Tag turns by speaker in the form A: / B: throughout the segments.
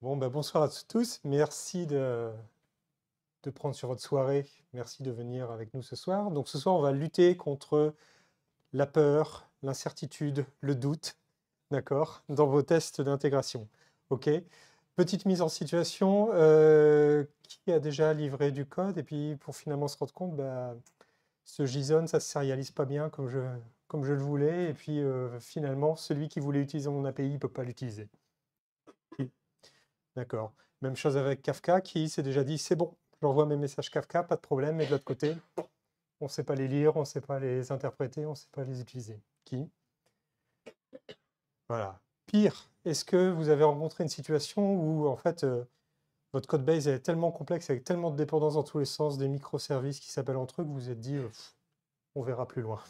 A: Ben, bonsoir à tous. Merci de, prendre sur votre soirée. Merci de venir avec nous ce soir. Donc ce soir, on va lutter contre la peur, l'incertitude, le doute, d'accord, dans vos tests d'intégration. OK Petite mise en situation. Euh, qui a déjà livré du code Et puis pour finalement se rendre compte, ben, ce JSON, ça ne se sérialise pas bien comme je, comme je le voulais. Et puis euh, finalement, celui qui voulait utiliser mon API ne peut pas l'utiliser. D'accord. Même chose avec Kafka qui s'est déjà dit c'est bon, j'envoie mes messages Kafka, pas de problème, mais de l'autre côté, on ne sait pas les lire, on ne sait pas les interpréter, on ne sait pas les utiliser. Qui Voilà. Pire, est-ce que vous avez rencontré une situation où en fait euh, votre code base est tellement complexe avec tellement de dépendances dans tous les sens, des microservices qui s'appellent entre eux, que vous vous êtes dit euh, on verra plus loin.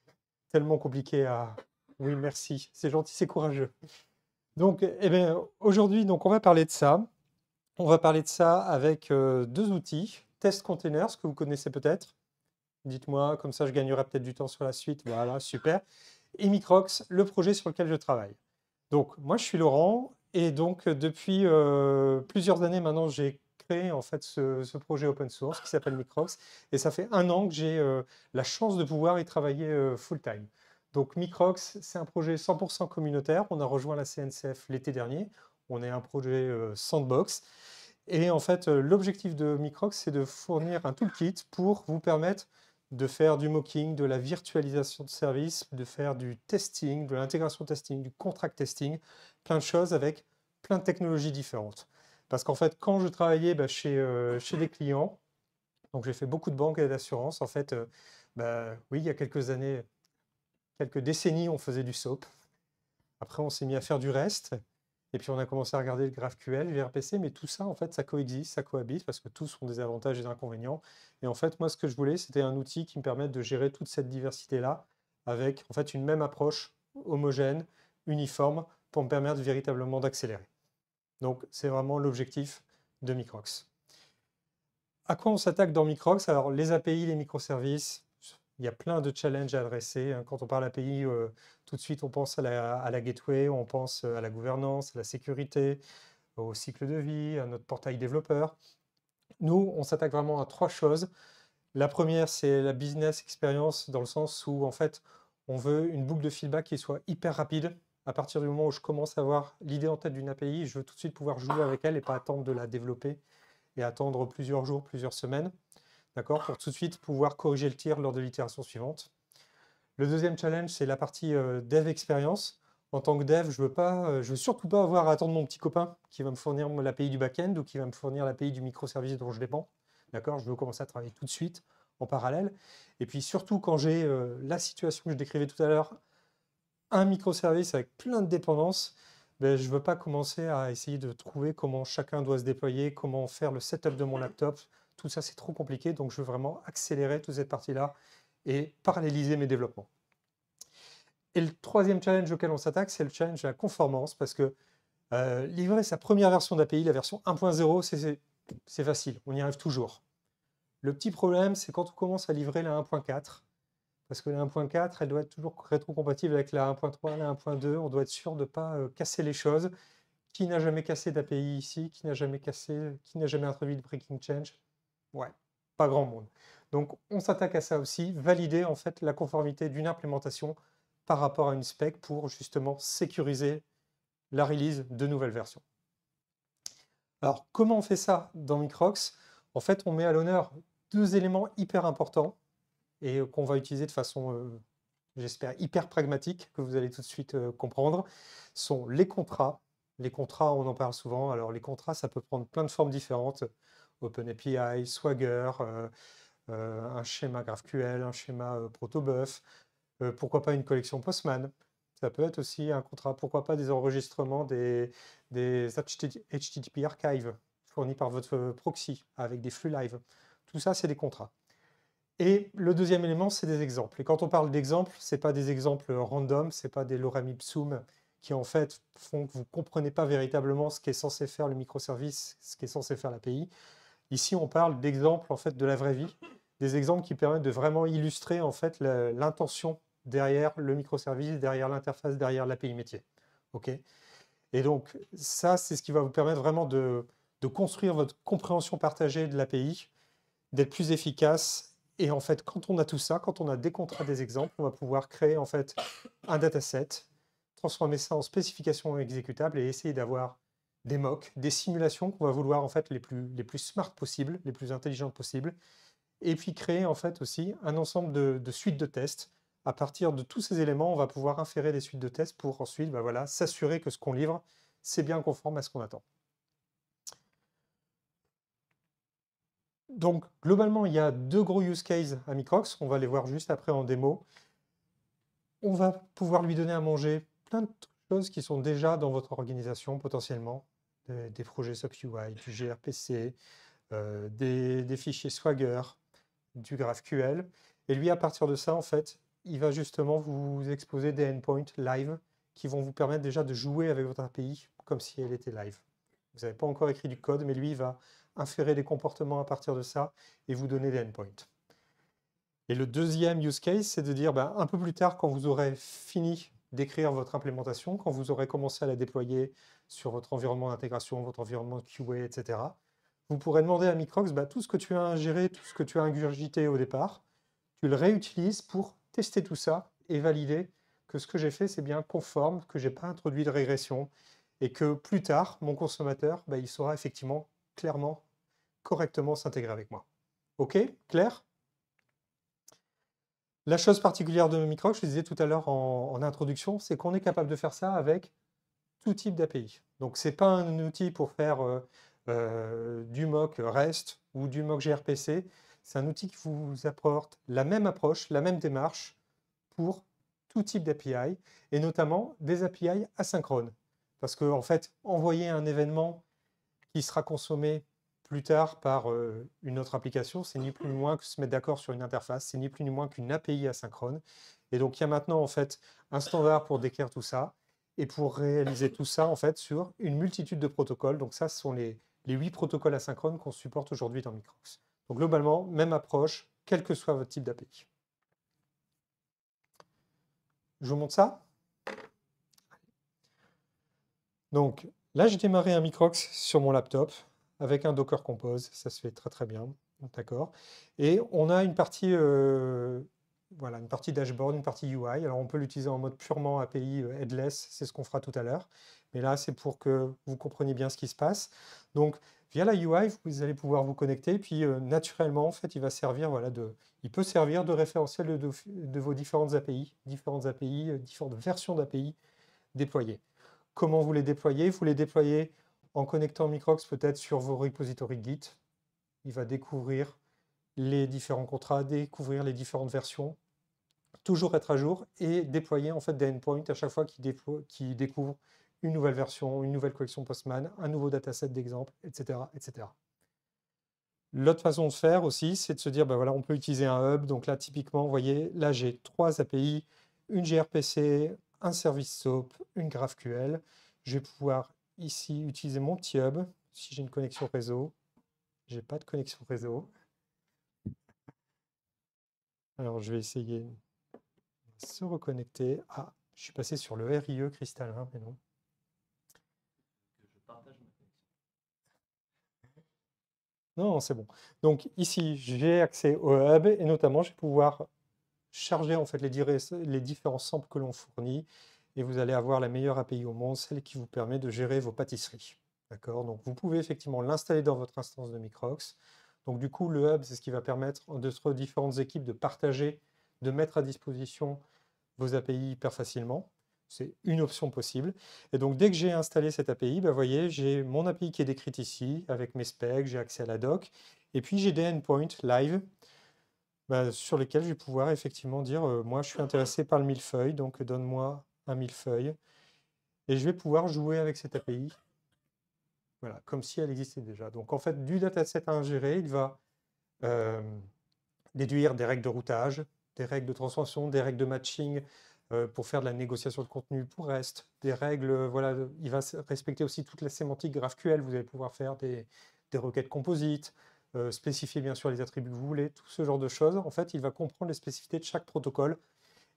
A: tellement compliqué à. Oui, merci. C'est gentil, c'est courageux. Donc, eh aujourd'hui, on va parler de ça. On va parler de ça avec euh, deux outils. Test Containers, que vous connaissez peut-être. Dites-moi, comme ça je gagnerai peut-être du temps sur la suite. Voilà, super. Et Microx, le projet sur lequel je travaille. Donc, moi, je suis Laurent. Et donc, depuis euh, plusieurs années maintenant, j'ai créé en fait ce, projet open source qui s'appelle Microx. Et ça fait un an que j'ai euh, la chance de pouvoir y travailler full-time. Donc Microx, c'est un projet 100% communautaire. On a rejoint la CNCF l'été dernier. On est un projet euh, sandbox. Et en fait, euh, l'objectif de Microx, c'est de fournir un toolkit pour vous permettre de faire du mocking, de la virtualisation de services, de faire du testing, de l'intégration testing, du contract testing, plein de choses avec plein de technologies différentes. Parce qu'en fait, quand je travaillais bah, euh, chez, des chez clients, donc j'ai fait beaucoup de banques et d'assurances, en fait, bah, oui, il y a quelques années, quelques décennies, on faisait du SOAP. Après, on s'est mis à faire du reste. Et puis, on a commencé à regarder le GraphQL, le VRPC. mais tout ça, en fait, ça coexiste, ça cohabite, parce que tous ont des avantages et des inconvénients. Et en fait, moi, ce que je voulais, c'était un outil qui me permette de gérer toute cette diversité-là, avec, en fait, une même approche homogène, uniforme, pour me permettre véritablement d'accélérer. Donc, c'est vraiment l'objectif de Microx. À quoi on s'attaque dans Microx Alors, les API, les microservices, il y a plein de challenges à adresser. Hein. Quand on parle API, tout de suite, on pense à la, gateway, on pense à la gouvernance, à la sécurité, au cycle de vie, à notre portail développeur. Nous, on s'attaque vraiment à trois choses. La première, c'est la business experience, dans le sens où, en fait, on veut une boucle de feedback qui soit hyper rapide. À partir du moment où je commence à avoir l'idée en tête d'une API, je veux tout de suite pouvoir jouer avec elle et pas attendre de la développer et attendre plusieurs jours, plusieurs semaines d'accord, pour tout de suite pouvoir corriger le tir lors de l'itération suivante. Le deuxième challenge, c'est la partie euh, dev expérience. En tant que dev, je veux euh, veux surtout pas avoir à attendre mon petit copain qui va me fournir l'API du back-end ou qui va me fournir l'API du microservice dont je dépends. D'accord, je veux commencer à travailler tout de suite en parallèle. Et puis surtout quand j'ai euh, la situation que je décrivais tout à l'heure, un microservice avec plein de dépendances, ben, je ne veux pas commencer à essayer de trouver comment chacun doit se déployer, comment faire le setup de mon laptop, tout ça, c'est trop compliqué, donc je veux vraiment accélérer toute cette partie-là et paralléliser mes développements. Et le troisième challenge auquel on s'attaque, c'est le challenge de la conformance, parce que euh, livrer sa première version d'API, la version 1.0, c'est facile, on y arrive toujours. Le petit problème, c'est quand on commence à livrer la 1.4, parce que la 1.4, elle doit être toujours rétrocompatible avec la 1.3, la 1.2, on doit être sûr de ne pas euh, casser les choses. Qui n'a jamais cassé d'API ici Qui n'a jamais cassé Qui n'a jamais introduit de breaking change Ouais, pas grand monde. Donc on s'attaque à ça aussi, valider en fait la conformité d'une implémentation par rapport à une spec pour justement sécuriser la release de nouvelles versions. Alors comment on fait ça dans Microx En fait, on met à l'honneur deux éléments hyper importants et euh, qu'on va utiliser de façon, euh, j'espère, hyper pragmatique, que vous allez tout de suite euh, comprendre, sont les contrats. Les contrats, on en parle souvent. Alors les contrats, ça peut prendre plein de formes différentes. OpenAPI, Swagger, euh, euh, un schéma GraphQL, un schéma euh, protobuf, pourquoi pas une collection Postman. Ça peut être aussi un contrat, pourquoi pas des enregistrements des, des HTTP archives fournis par votre proxy avec des flux live. Tout ça, c'est des contrats. Et le deuxième élément, c'est des exemples. Et quand on parle d'exemples, ce n'est pas des exemples random, ce n'est pas des lorem ipsum qui en fait font que vous ne comprenez pas véritablement ce qu'est censé faire le microservice, ce qu'est censé faire l'API. Ici, on parle d'exemples en fait de la vraie vie, des exemples qui permettent de vraiment illustrer en fait l'intention derrière le microservice, derrière l'interface, derrière l'API métier. Ok. Et donc ça, c'est ce qui va vous permettre vraiment de, construire votre compréhension partagée de l'API, d'être plus efficace. Et en fait, quand on a tout ça, quand on a des contrats, des exemples, on va pouvoir créer en fait un dataset, transformer ça en spécification exécutable et essayer d'avoir des mocks, des simulations qu'on va vouloir en fait les plus, les plus smart possibles, les plus intelligentes possibles, et puis créer en fait aussi un ensemble de, suites de tests. À partir de tous ces éléments, on va pouvoir inférer des suites de tests pour ensuite bah voilà, s'assurer que ce qu'on livre, c'est bien conforme à ce qu'on attend. Donc globalement, il y a deux gros use cases à Microx, on va les voir juste après en démo. On va pouvoir lui donner à manger plein de choses qui sont déjà dans votre organisation potentiellement, des projets UI, du gRPC, euh, des, fichiers Swagger, du GraphQL. Et lui, à partir de ça, en fait, il va justement vous exposer des endpoints live qui vont vous permettre déjà de jouer avec votre API comme si elle était live. Vous n'avez pas encore écrit du code, mais lui, il va inférer des comportements à partir de ça et vous donner des endpoints. Et le deuxième use case, c'est de dire ben, un peu plus tard, quand vous aurez fini d'écrire votre implémentation quand vous aurez commencé à la déployer sur votre environnement d'intégration, votre environnement QA, etc. Vous pourrez demander à Microx bah, tout ce que tu as ingéré, tout ce que tu as ingurgité au départ, tu le réutilises pour tester tout ça et valider que ce que j'ai fait, c'est bien conforme, que je n'ai pas introduit de régression et que plus tard, mon consommateur, bah, il saura effectivement clairement, correctement s'intégrer avec moi. OK Clair la chose particulière de Micro, je le disais tout à l'heure en, introduction, c'est qu'on est capable de faire ça avec tout type d'API. Donc ce n'est pas un outil pour faire euh, euh, du mock REST ou du mock gRPC. C'est un outil qui vous apporte la même approche, la même démarche pour tout type d'API, et notamment des API asynchrones. Parce qu'en en fait, envoyer un événement qui sera consommé plus tard par euh, une autre application. C'est ni plus ni moins que se mettre d'accord sur une interface. C'est ni plus ni moins qu'une API asynchrone. Et donc, il y a maintenant, en fait, un standard pour décrire tout ça et pour réaliser tout ça, en fait, sur une multitude de protocoles. Donc, ça, ce sont les, les huit protocoles asynchrones qu'on supporte aujourd'hui dans Microx. Donc, globalement, même approche, quel que soit votre type d'API. Je vous montre ça. Donc, là, j'ai démarré un Microx sur mon laptop avec un Docker Compose, ça se fait très très bien, d'accord. Et on a une partie, euh, voilà, une partie dashboard, une partie UI. Alors on peut l'utiliser en mode purement API euh, headless, c'est ce qu'on fera tout à l'heure. Mais là, c'est pour que vous compreniez bien ce qui se passe. Donc via la UI, vous allez pouvoir vous connecter, puis euh, naturellement, en fait, il va servir, voilà, de, il peut servir de référentiel de, de vos différentes API, différentes API, différentes versions d'API déployées. Comment vous les déployez Vous les déployez en connectant Microx peut-être sur vos repositories Git. Il va découvrir les différents contrats, découvrir les différentes versions, toujours être à jour et déployer en fait des endpoints à chaque fois qu'il découvre une nouvelle version, une nouvelle collection Postman, un nouveau dataset d'exemple, etc., etc. L'autre façon de faire aussi, c'est de se dire, ben voilà, on peut utiliser un hub. Donc là, typiquement, vous voyez, là, j'ai trois API, une gRPC, un service SOAP, une GraphQL. Je vais pouvoir ici utiliser mon petit hub si j'ai une connexion réseau. J'ai pas de connexion réseau. Alors je vais essayer de se reconnecter. Ah, je suis passé sur le RIE cristallin, hein, mais non. Non, c'est bon. Donc ici, j'ai accès au hub et notamment, je vais pouvoir charger en fait les, les différents samples que l'on fournit et vous allez avoir la meilleure API au monde, celle qui vous permet de gérer vos pâtisseries. D'accord Donc vous pouvez effectivement l'installer dans votre instance de Microx. Donc du coup, le hub, c'est ce qui va permettre aux différentes équipes de partager, de mettre à disposition vos API hyper facilement. C'est une option possible. Et donc dès que j'ai installé cette API, vous bah, voyez, j'ai mon API qui est décrite ici, avec mes specs, j'ai accès à la doc, et puis j'ai des endpoints live bah, sur lesquels je vais pouvoir effectivement dire, euh, moi je suis intéressé par le millefeuille, donc donne-moi un millefeuille. Et je vais pouvoir jouer avec cette API, voilà, comme si elle existait déjà. Donc en fait, du dataset à ingérer, il va euh, déduire des règles de routage, des règles de transformation, des règles de matching euh, pour faire de la négociation de contenu pour REST, des règles, euh, voilà, il va respecter aussi toute la sémantique GraphQL, vous allez pouvoir faire des, requêtes composites, spécifier bien sûr les attributs que vous voulez, tout ce genre de choses. En fait, il va comprendre les spécificités de chaque protocole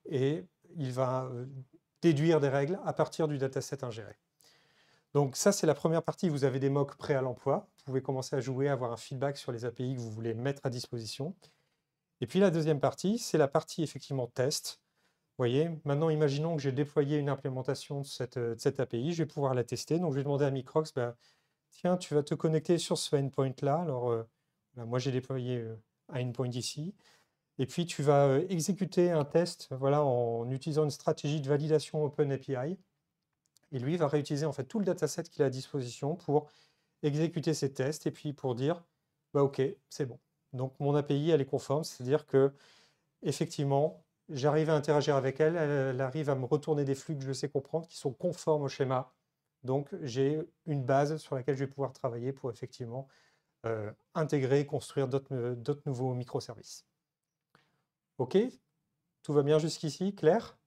A: et il va déduire des règles à partir du dataset ingéré. Donc ça, c'est la première partie. Vous avez des mocks prêts à l'emploi. Vous pouvez commencer à jouer, avoir un feedback sur les API que vous voulez mettre à disposition. Et puis la deuxième partie, c'est la partie effectivement test. Vous voyez, maintenant imaginons que j'ai déployé une implémentation de cette, API, je vais pouvoir la tester. Donc je vais demander à Microx, ben tiens, tu vas te connecter sur ce endpoint là. Alors euh, moi j'ai déployé un euh, endpoint ici. Et puis, tu vas euh, exécuter un test voilà, en utilisant une stratégie de validation OpenAPI. Et lui va réutiliser en fait tout le dataset qu'il a à disposition pour exécuter ses tests et puis pour dire bah, OK, c'est bon. Donc, mon API, elle est conforme, c'est-à-dire que effectivement, j'arrive à interagir avec elle, elle arrive à me retourner des flux que je sais comprendre qui sont conformes au schéma. Donc j'ai une base sur laquelle je vais pouvoir travailler pour effectivement euh, intégrer et construire euh, d'autres nouveaux microservices. OK Tout va bien jusqu'ici, clair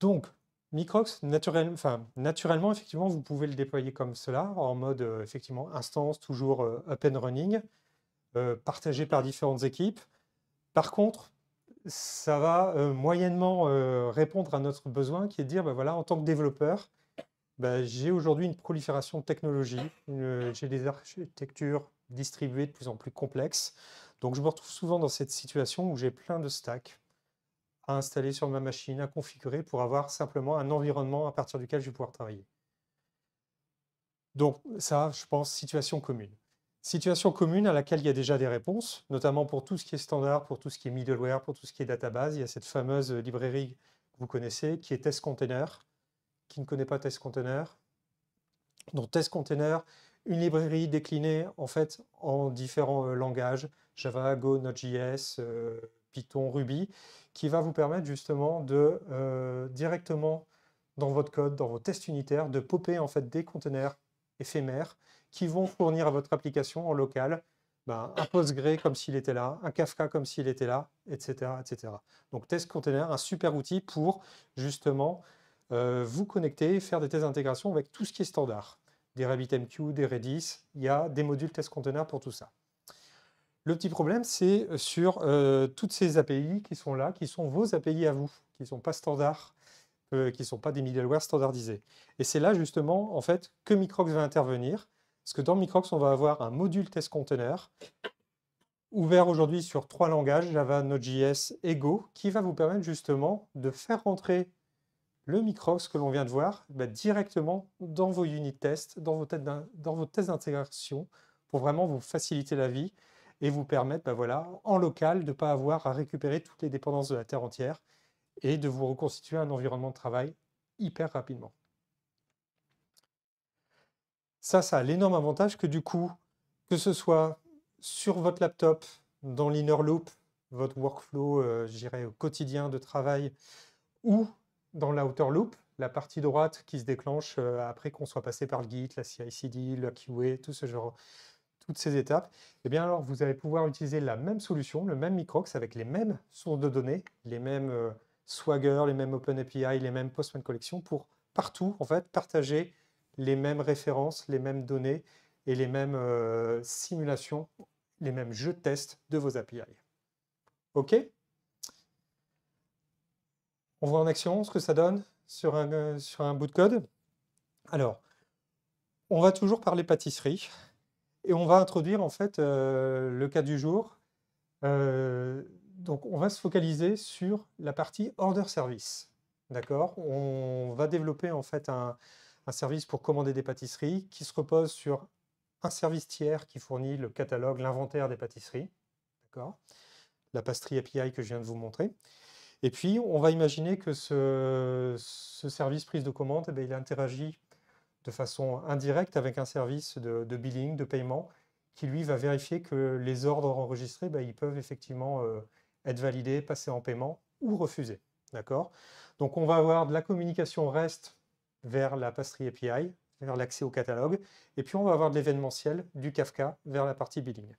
A: Donc, Microx, naturellement, effectivement, vous pouvez le déployer comme cela, en mode, euh, effectivement, instance, toujours euh, up and running, euh, partagé par différentes équipes. Par contre, ça va moyennement répondre à notre besoin qui est de dire, bah voilà, en tant que développeur, bah, j'ai aujourd'hui une prolifération de technologies, j'ai des architectures distribuées de plus en plus complexes. Donc je me retrouve souvent dans cette situation où j'ai plein de stacks à installer sur ma machine, à configurer pour avoir simplement un environnement à partir duquel je vais pouvoir travailler. Donc ça, je pense, situation commune. Situation commune à laquelle il y a déjà des réponses, notamment pour tout ce qui est standard, pour tout ce qui est middleware, pour tout ce qui est database. Il y a cette fameuse librairie que vous connaissez qui est Test Container. Qui ne connaît pas Test Container Donc Test Container, une librairie déclinée en fait en différents euh, langages, Java, Go, Node.js, euh, Python, Ruby, qui va vous permettre justement de euh, directement dans votre code, dans vos tests unitaires, de popper en fait des conteneurs éphémères qui vont fournir à votre application en local ben, un Postgre comme s'il était là, un Kafka comme s'il était là, etc., etc. Donc Test Container, un super outil pour justement euh, vous connecter, et faire des tests d'intégration avec tout ce qui est standard. Des RabbitMQ, des Redis, il y a des modules Test Container pour tout ça. Le petit problème, c'est euh, sur euh, toutes ces API qui sont là, qui sont vos API à vous, qui ne sont pas standards, euh, qui ne sont pas des middleware standardisés. Et c'est là justement, en fait, que Microx va intervenir, parce que dans Microx, on va avoir un module test container ouvert aujourd'hui sur trois langages, Java, Node.js et Go, qui va vous permettre justement de faire rentrer le Microx que l'on vient de voir bah, directement dans vos unit tests, dans vos tests d'intégration, pour vraiment vous faciliter la vie et vous permettre, bah voilà, en local, de ne pas avoir à récupérer toutes les dépendances de la terre entière et de vous reconstituer un environnement de travail hyper rapidement. Ça, ça a l'énorme avantage que du coup, que ce soit sur votre laptop, dans l'inner loop, votre workflow, euh, je dirais, au quotidien de travail, ou dans l'outer loop, la partie droite qui se déclenche euh, après qu'on soit passé par le Git, la CI/CD, le QA, tout ce genre, toutes ces étapes, eh bien alors vous allez pouvoir utiliser la même solution, le même Microx avec les mêmes sources de données, les mêmes euh, Swagger, les mêmes Open API, les mêmes Postman Collection pour partout en fait partager les mêmes références, les mêmes données et les mêmes euh, simulations, les mêmes jeux de test de vos API. OK On voit en action ce que ça donne sur un, euh, sur un bout de code. Alors, on va toujours parler pâtisserie. Et on va introduire en fait euh, le cas du jour. Euh, donc on va se focaliser sur la partie order service. D'accord On va développer en fait un, service pour commander des pâtisseries qui se repose sur un service tiers qui fournit le catalogue, l'inventaire des pâtisseries. D'accord La pastry API que je viens de vous montrer. Et puis, on va imaginer que ce, service prise de commande, eh il interagit de façon indirecte avec un service de, billing, de paiement, qui lui va vérifier que les ordres enregistrés, bah, ils peuvent effectivement euh, être validés, passer en paiement ou refusés. D'accord Donc on va avoir de la communication REST vers la passerie API, vers l'accès au catalogue, et puis on va avoir de l'événementiel, du Kafka, vers la partie billing.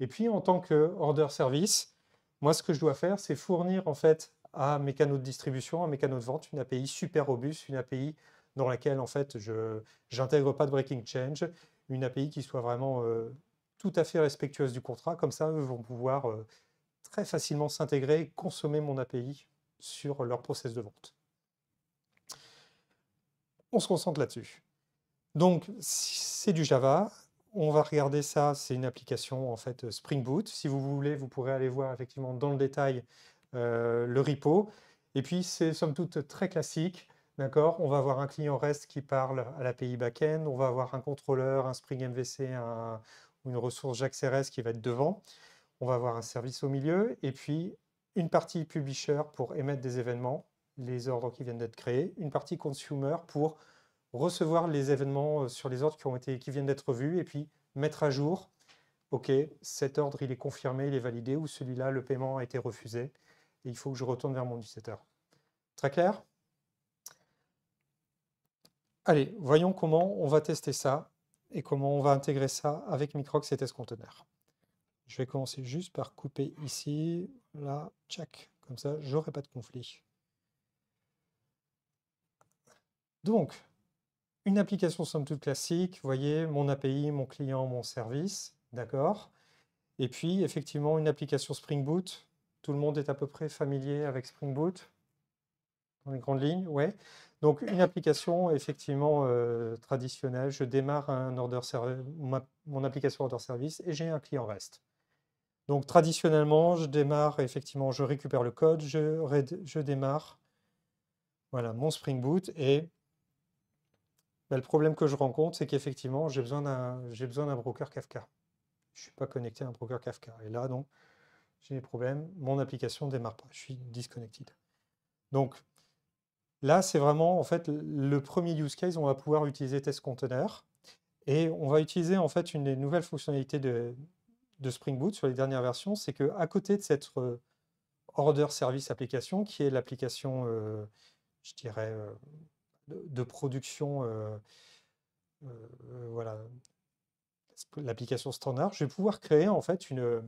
A: Et puis en tant que order service, moi ce que je dois faire, c'est fournir en fait à mes canaux de distribution, à mes canaux de vente, une API super robuste, une API dans laquelle en fait je n'intègre pas de breaking change, une API qui soit vraiment euh, tout à fait respectueuse du contrat. Comme ça, eux vont pouvoir euh, très facilement s'intégrer, et consommer mon API sur leur process de vente. On se concentre là-dessus. Donc, c'est du Java. On va regarder ça. C'est une application en fait Spring Boot. Si vous voulez, vous pourrez aller voir effectivement dans le détail euh, le repo. Et puis, c'est somme toute très classique. D'accord On va avoir un client REST qui parle à l'API backend, on va avoir un contrôleur, un Spring MVC, une ressource Jax RS qui va être devant. On va avoir un service au milieu et puis une partie publisher pour émettre des événements, les ordres qui viennent d'être créés, une partie consumer pour recevoir les événements euh, sur les ordres qui, viennent d'être vus et puis mettre à jour, OK, cet ordre il est confirmé, il est validé ou celui-là, le paiement a été refusé et il faut que je retourne vers mon utilisateur. Très clair Allez, voyons comment on va tester ça et comment on va intégrer ça avec Microx et Test Container. Je vais commencer juste par couper ici, là, check. Comme ça, j'aurai pas de conflit. Donc, une application somme toute classique, vous voyez, mon API, mon client, mon service, d'accord Et puis, effectivement, une application Spring Boot. Tout le monde est à peu près familier avec Spring Boot, dans les grandes lignes, ouais. Donc une application effectivement euh, traditionnelle, je démarre un order mon application order service et j'ai un client REST. Donc traditionnellement, je démarre effectivement, je récupère le code, je, démarre voilà, mon Spring Boot et bah, le problème que je rencontre, c'est qu'effectivement, j'ai besoin d'un broker Kafka. Je ne suis pas connecté à un broker Kafka. Et là, donc, j'ai des problèmes, mon application ne démarre pas, je suis disconnected. Donc, Là, c'est vraiment en fait le premier use case. On va pouvoir utiliser test container et on va utiliser en fait une des nouvelles fonctionnalités de, Spring Boot sur les dernières versions, c'est que à côté de cette euh, order service application, qui est l'application, euh, je dirais, euh, de, production, voilà, l'application standard, je vais pouvoir créer en fait une,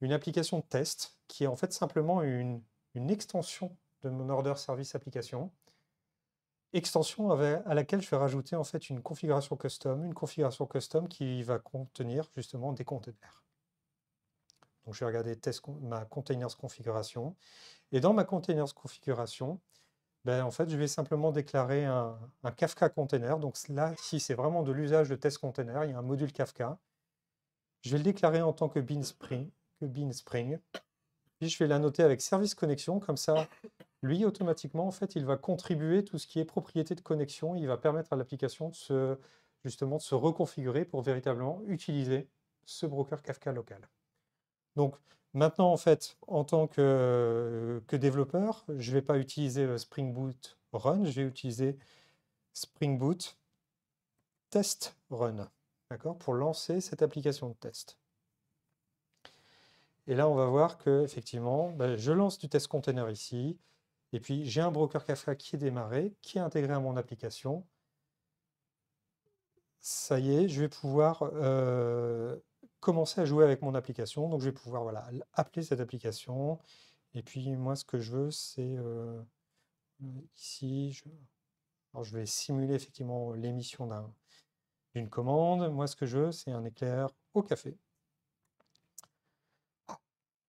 A: une application test qui est en fait simplement une, une extension de mon order service application. Extension à laquelle je vais rajouter en fait une configuration custom, une configuration custom qui va contenir justement des containers. Donc je vais regarder test, ma containers configuration. Et dans ma containers configuration, ben, en fait, je vais simplement déclarer un, Kafka container. Donc là, si c'est vraiment de l'usage de test container, il y a un module Kafka. Je vais le déclarer en tant que bin spring, que spring. Puis je vais la noter avec service connexion, comme ça, lui, automatiquement, en fait, il va contribuer tout ce qui est propriété de connexion. Il va permettre à l'application de se, justement, de se reconfigurer pour véritablement utiliser ce broker Kafka local. Donc, maintenant, en fait, en tant que, développeur, je ne vais pas utiliser euh, Spring Boot Run, je vais utiliser Spring Boot Test Run, d'accord, pour lancer cette application de test. Et là, on va voir que, effectivement, ben, je lance du test container ici, et puis, j'ai un broker Café qui est démarré, qui est intégré à mon application. Ça y est, je vais pouvoir euh, commencer à jouer avec mon application. Donc, je vais pouvoir voilà, appeler cette application. Et puis, moi, ce que je veux, c'est euh, ici. Je... je vais simuler effectivement l'émission d'une commande. Moi, ce que je veux, c'est un éclair au café.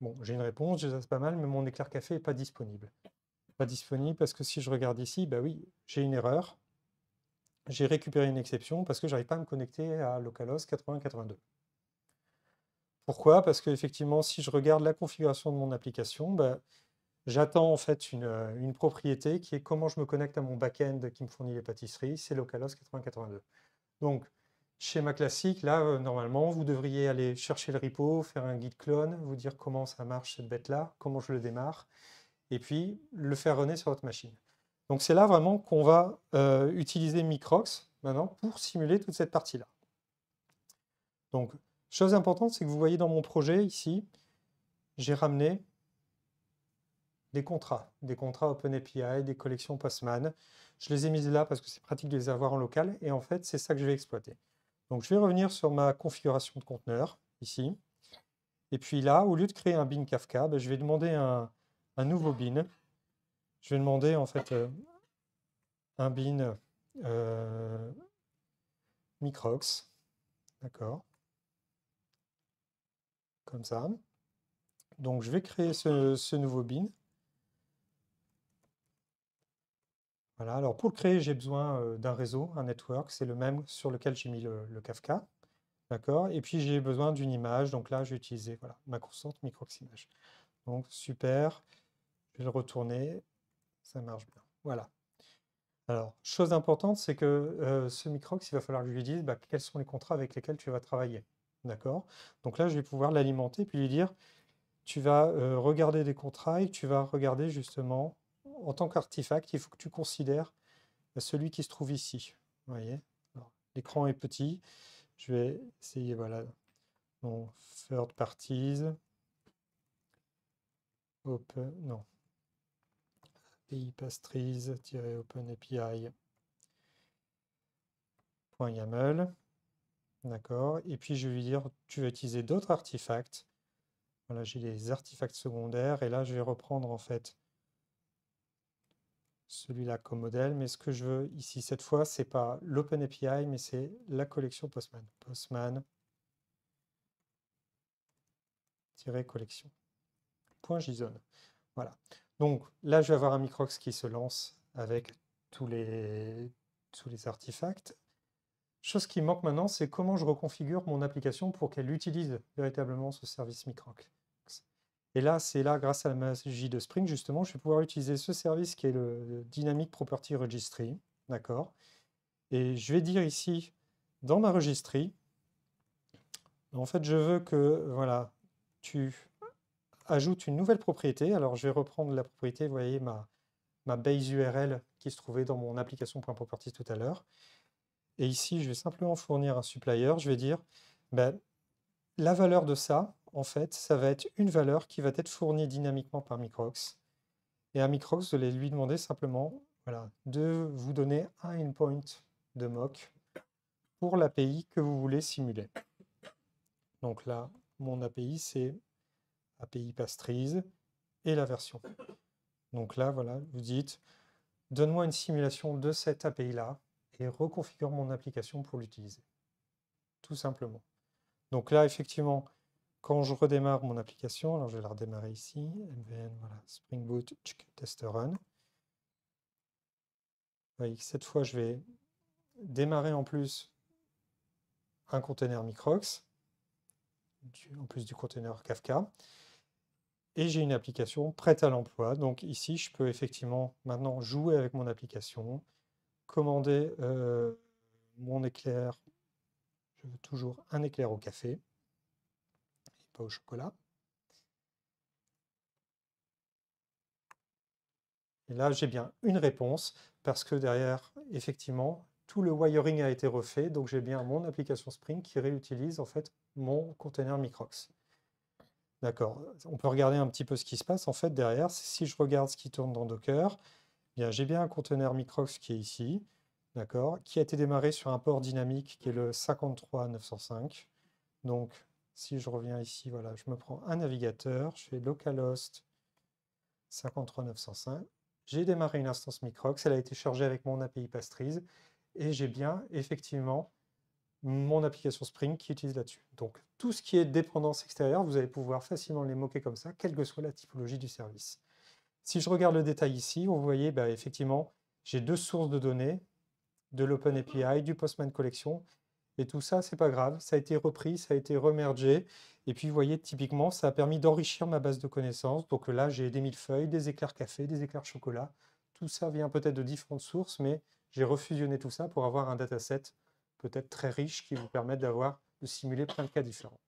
A: Bon, j'ai une réponse, c'est pas mal, mais mon éclair café n'est pas disponible pas disponible parce que si je regarde ici, bah oui, j'ai une erreur. J'ai récupéré une exception parce que j'arrive pas à me connecter à localhost 8082. Pourquoi Parce qu'effectivement, si je regarde la configuration de mon application, bah, j'attends en fait euh, une, propriété qui est comment je me connecte à mon back-end qui me fournit les pâtisseries, c'est localhost 8082. Donc, schéma classique, là, euh, normalement, vous devriez aller chercher le repo, faire un guide clone, vous dire comment ça marche cette bête-là, comment je le démarre, et puis le faire runner sur votre machine. Donc c'est là vraiment qu'on va euh, utiliser Microx maintenant pour simuler toute cette partie-là. Donc, chose importante, c'est que vous voyez dans mon projet ici, j'ai ramené des contrats, des contrats OpenAPI, des collections Postman. Je les ai mis là parce que c'est pratique de les avoir en local et en fait, c'est ça que je vais exploiter. Donc, je vais revenir sur ma configuration de conteneur ici. Et puis là, au lieu de créer un bin Kafka, ben, je vais demander un, un nouveau bin. Je vais demander en fait euh, un bin euh, Microx. D'accord. Comme ça. Donc je vais créer ce, nouveau bin. Voilà, alors pour le créer, j'ai besoin euh, d'un réseau, un network, c'est le même sur lequel j'ai mis le, le Kafka. D'accord Et puis j'ai besoin d'une image, donc là j'ai utilisé voilà, ma constante Microx image. Donc super. Je vais le retourner. Ça marche bien. Voilà. Alors, chose importante, c'est que euh, ce micro, il va falloir lui dire bah, quels sont les contrats avec lesquels tu vas travailler. D'accord Donc là, je vais pouvoir l'alimenter puis lui dire tu vas euh, regarder des contrats et tu vas regarder justement, en tant qu'artefact, il faut que tu considères euh, celui qui se trouve ici. Vous voyez L'écran est petit. Je vais essayer, voilà. Donc, third parties. Hop, non. API pastries-openapi.yaml. D'accord. Et puis, je vais dire, tu veux utiliser d'autres artefacts. Voilà, j'ai les artefacts secondaires. Et là, je vais reprendre, en fait, celui-là comme modèle. Mais ce que je veux ici, cette fois, c'est pas l'OpenAPI, mais c'est la collection Postman. Postman collectionjson Voilà. Donc là, je vais avoir un Microx qui se lance avec tous les, tous les artefacts. Chose qui manque maintenant, c'est comment je reconfigure mon application pour qu'elle utilise véritablement ce service Microx. Et là, c'est là, grâce à la magie de Spring, justement, je vais pouvoir utiliser ce service qui est le Dynamic Property Registry. D'accord Et je vais dire ici, dans ma registry, en fait, je veux que, voilà, tu ajoute une nouvelle propriété. Alors je vais reprendre la propriété, vous voyez ma, ma base URL qui se trouvait dans mon application.properties tout à l'heure. Et ici, je vais simplement fournir un supplier. Je vais dire, ben, la valeur de ça, en fait, ça va être une valeur qui va être fournie dynamiquement par Microx. Et à Microx, je vais lui demander simplement voilà, de vous donner un endpoint de mock pour l'API que vous voulez simuler. Donc là, mon API, c'est API Pastries et la version. Donc là, voilà, vous dites, donne-moi une simulation de cette API-là et reconfigure mon application pour l'utiliser. Tout simplement. Donc là, effectivement, quand je redémarre mon application, alors je vais la redémarrer ici, MVN, voilà, Spring Boot, Tester Run. Vous voyez cette fois, je vais démarrer en plus un container Microx, en plus du container Kafka et j'ai une application prête à l'emploi. Donc ici, je peux effectivement maintenant jouer avec mon application, commander euh, mon éclair. Je veux toujours un éclair au café, pas au chocolat. Et là, j'ai bien une réponse parce que derrière, effectivement, tout le wiring a été refait. Donc j'ai bien mon application Spring qui réutilise en fait mon container Microx. D'accord. On peut regarder un petit peu ce qui se passe en fait derrière. Si je regarde ce qui tourne dans Docker, eh j'ai bien un conteneur Microx qui est ici, d'accord, qui a été démarré sur un port dynamique qui est le 53905. Donc si je reviens ici, voilà, je me prends un navigateur, je fais localhost 53905. J'ai démarré une instance Microx, elle a été chargée avec mon API Pastries et j'ai bien effectivement mon application Spring qui utilise là-dessus. Donc tout ce qui est dépendance extérieure, vous allez pouvoir facilement les moquer comme ça, quelle que soit la typologie du service. Si je regarde le détail ici, vous voyez bah, effectivement, j'ai deux sources de données, de l'Open API, du Postman Collection, et tout ça, c'est pas grave, ça a été repris, ça a été remergé, et puis vous voyez, typiquement, ça a permis d'enrichir ma base de connaissances, donc là, j'ai des mille-feuilles, des éclairs café, des éclairs chocolat, tout ça vient peut-être de différentes sources, mais j'ai refusionné tout ça pour avoir un dataset peut-être très riche qui vous permettent d'avoir, de simuler plein de cas différents.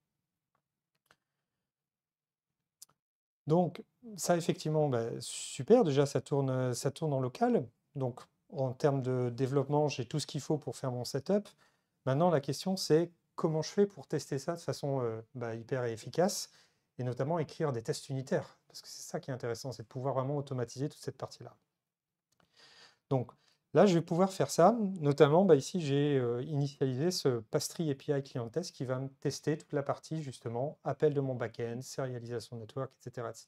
A: Donc, ça, effectivement, bah, super. Déjà, ça tourne, ça tourne en local. Donc, en termes de développement, j'ai tout ce qu'il faut pour faire mon setup. Maintenant, la question, c'est comment je fais pour tester ça de façon euh, bah, hyper efficace, et notamment écrire des tests unitaires, parce que c'est ça qui est intéressant, c'est de pouvoir vraiment automatiser toute cette partie-là. Donc, Là, je vais pouvoir faire ça. Notamment, bah, ici, j'ai euh, initialisé ce pastry API client test qui va me tester toute la partie, justement, appel de mon backend, sérialisation network, etc. etc.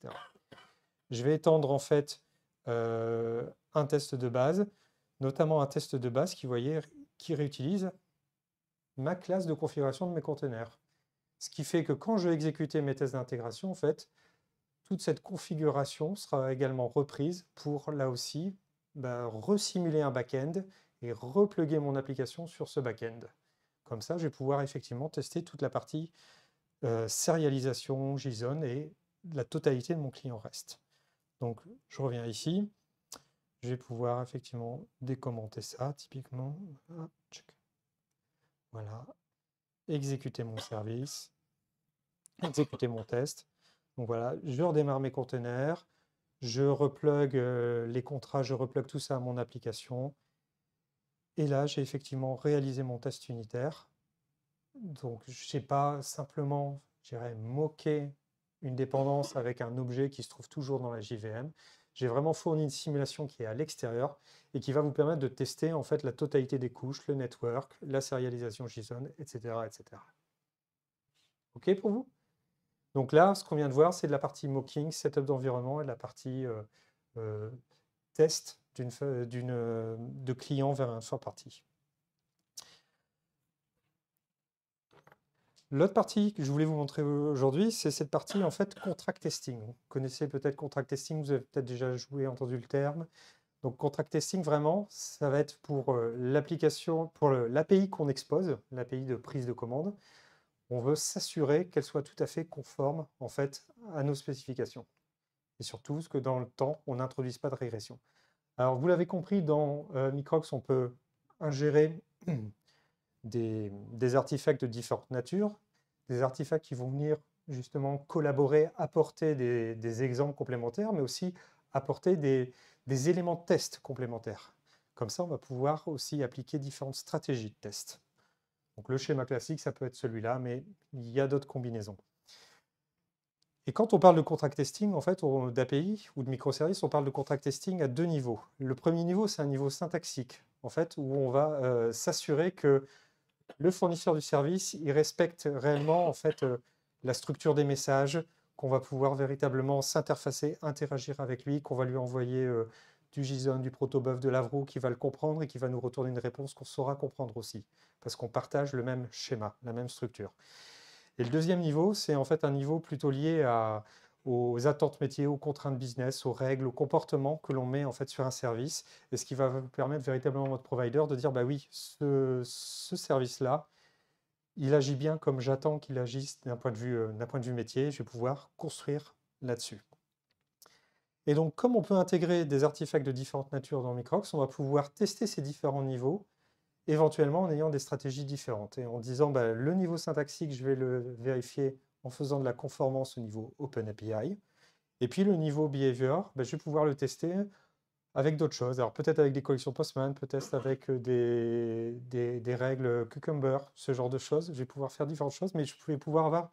A: Je vais étendre, en fait, euh, un test de base, notamment un test de base qui, voyait qui réutilise ma classe de configuration de mes conteneurs. Ce qui fait que quand je vais exécuter mes tests d'intégration, en fait, toute cette configuration sera également reprise pour, là aussi, bah, resimuler un back-end et repluguer mon application sur ce back-end. Comme ça, je vais pouvoir effectivement tester toute la partie euh, sérialisation JSON et la totalité de mon client REST. Donc, je reviens ici. Je vais pouvoir effectivement décommenter ça, typiquement. Voilà. Exécuter mon service. Exécuter mon test. Donc voilà, je redémarre mes containers je replug euh, les contrats, je replug tout ça à mon application. Et là, j'ai effectivement réalisé mon test unitaire. Donc, je n'ai pas simplement, je dirais, moqué une dépendance avec un objet qui se trouve toujours dans la JVM. J'ai vraiment fourni une simulation qui est à l'extérieur et qui va vous permettre de tester en fait la totalité des couches, le network, la sérialisation JSON, etc., etc. OK pour vous donc là, ce qu'on vient de voir, c'est de la partie mocking, setup d'environnement et de la partie euh, euh, test euh, de client vers un third party. L'autre partie que je voulais vous montrer aujourd'hui, c'est cette partie en fait contract testing. Vous connaissez peut-être contract testing, vous avez peut-être déjà joué, entendu le terme. Donc contract testing vraiment, ça va être pour l'application, pour l'API qu'on expose, l'API de prise de commande on veut s'assurer qu'elle soit tout à fait conforme en fait à nos spécifications. Et surtout que dans le temps, on n'introduise pas de régression. Alors vous l'avez compris, dans euh, Microx, on peut ingérer des, artefacts de différentes natures, des artefacts qui vont venir justement collaborer, apporter des, exemples complémentaires, mais aussi apporter des, des éléments de test complémentaires. Comme ça, on va pouvoir aussi appliquer différentes stratégies de test. Donc le schéma classique, ça peut être celui-là, mais il y a d'autres combinaisons. Et quand on parle de contract testing, en fait, d'API ou de microservices, on parle de contract testing à deux niveaux. Le premier niveau, c'est un niveau syntaxique, en fait, où on va euh, s'assurer que le fournisseur du service, il respecte réellement, en fait, euh, la structure des messages, qu'on va pouvoir véritablement s'interfacer, interagir avec lui, qu'on va lui envoyer euh, du du Protobuf, de l'Avroux qui va le comprendre et qui va nous retourner une réponse qu'on saura comprendre aussi, parce qu'on partage le même schéma, la même structure. Et le deuxième niveau, c'est en fait un niveau plutôt lié à, aux attentes métiers, aux contraintes business, aux règles, aux comportements que l'on met en fait sur un service, et ce qui va permettre véritablement à votre provider de dire bah oui, ce, service-là, il agit bien comme j'attends qu'il agisse d'un point, de vue, euh, point de vue métier, je vais pouvoir construire là-dessus. Et donc, comme on peut intégrer des artefacts de différentes natures dans Microx, on va pouvoir tester ces différents niveaux, éventuellement en ayant des stratégies différentes. Et en disant, bah, le niveau syntaxique, je vais le vérifier en faisant de la conformance au niveau OpenAPI. Et puis, le niveau behavior, bah, je vais pouvoir le tester avec d'autres choses. Alors, peut-être avec des collections Postman, peut-être avec euh, des, règles Cucumber, ce genre de choses. Je vais pouvoir faire différentes choses, mais je vais pouvoir avoir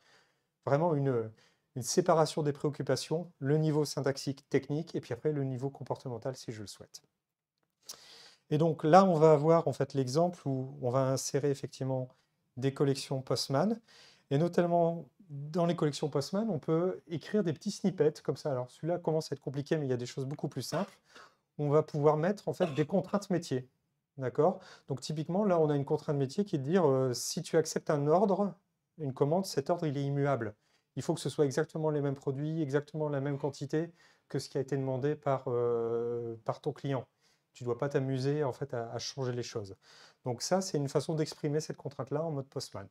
A: vraiment une une séparation des préoccupations, le niveau syntaxique technique, et puis après le niveau comportemental si je le souhaite. Et donc là, on va avoir en fait l'exemple où on va insérer effectivement des collections Postman, et notamment dans les collections Postman, on peut écrire des petits snippets comme ça. Alors celui-là commence à être compliqué, mais il y a des choses beaucoup plus simples. On va pouvoir mettre en fait des contraintes métiers. D'accord Donc typiquement, là, on a une contrainte métier qui est de dire euh, si tu acceptes un ordre, une commande, cet ordre, il est immuable il faut que ce soit exactement les mêmes produits, exactement la même quantité que ce qui a été demandé par, euh, par ton client. Tu ne dois pas t'amuser en fait à, changer les choses. Donc ça, c'est une façon d'exprimer cette contrainte-là en mode postman.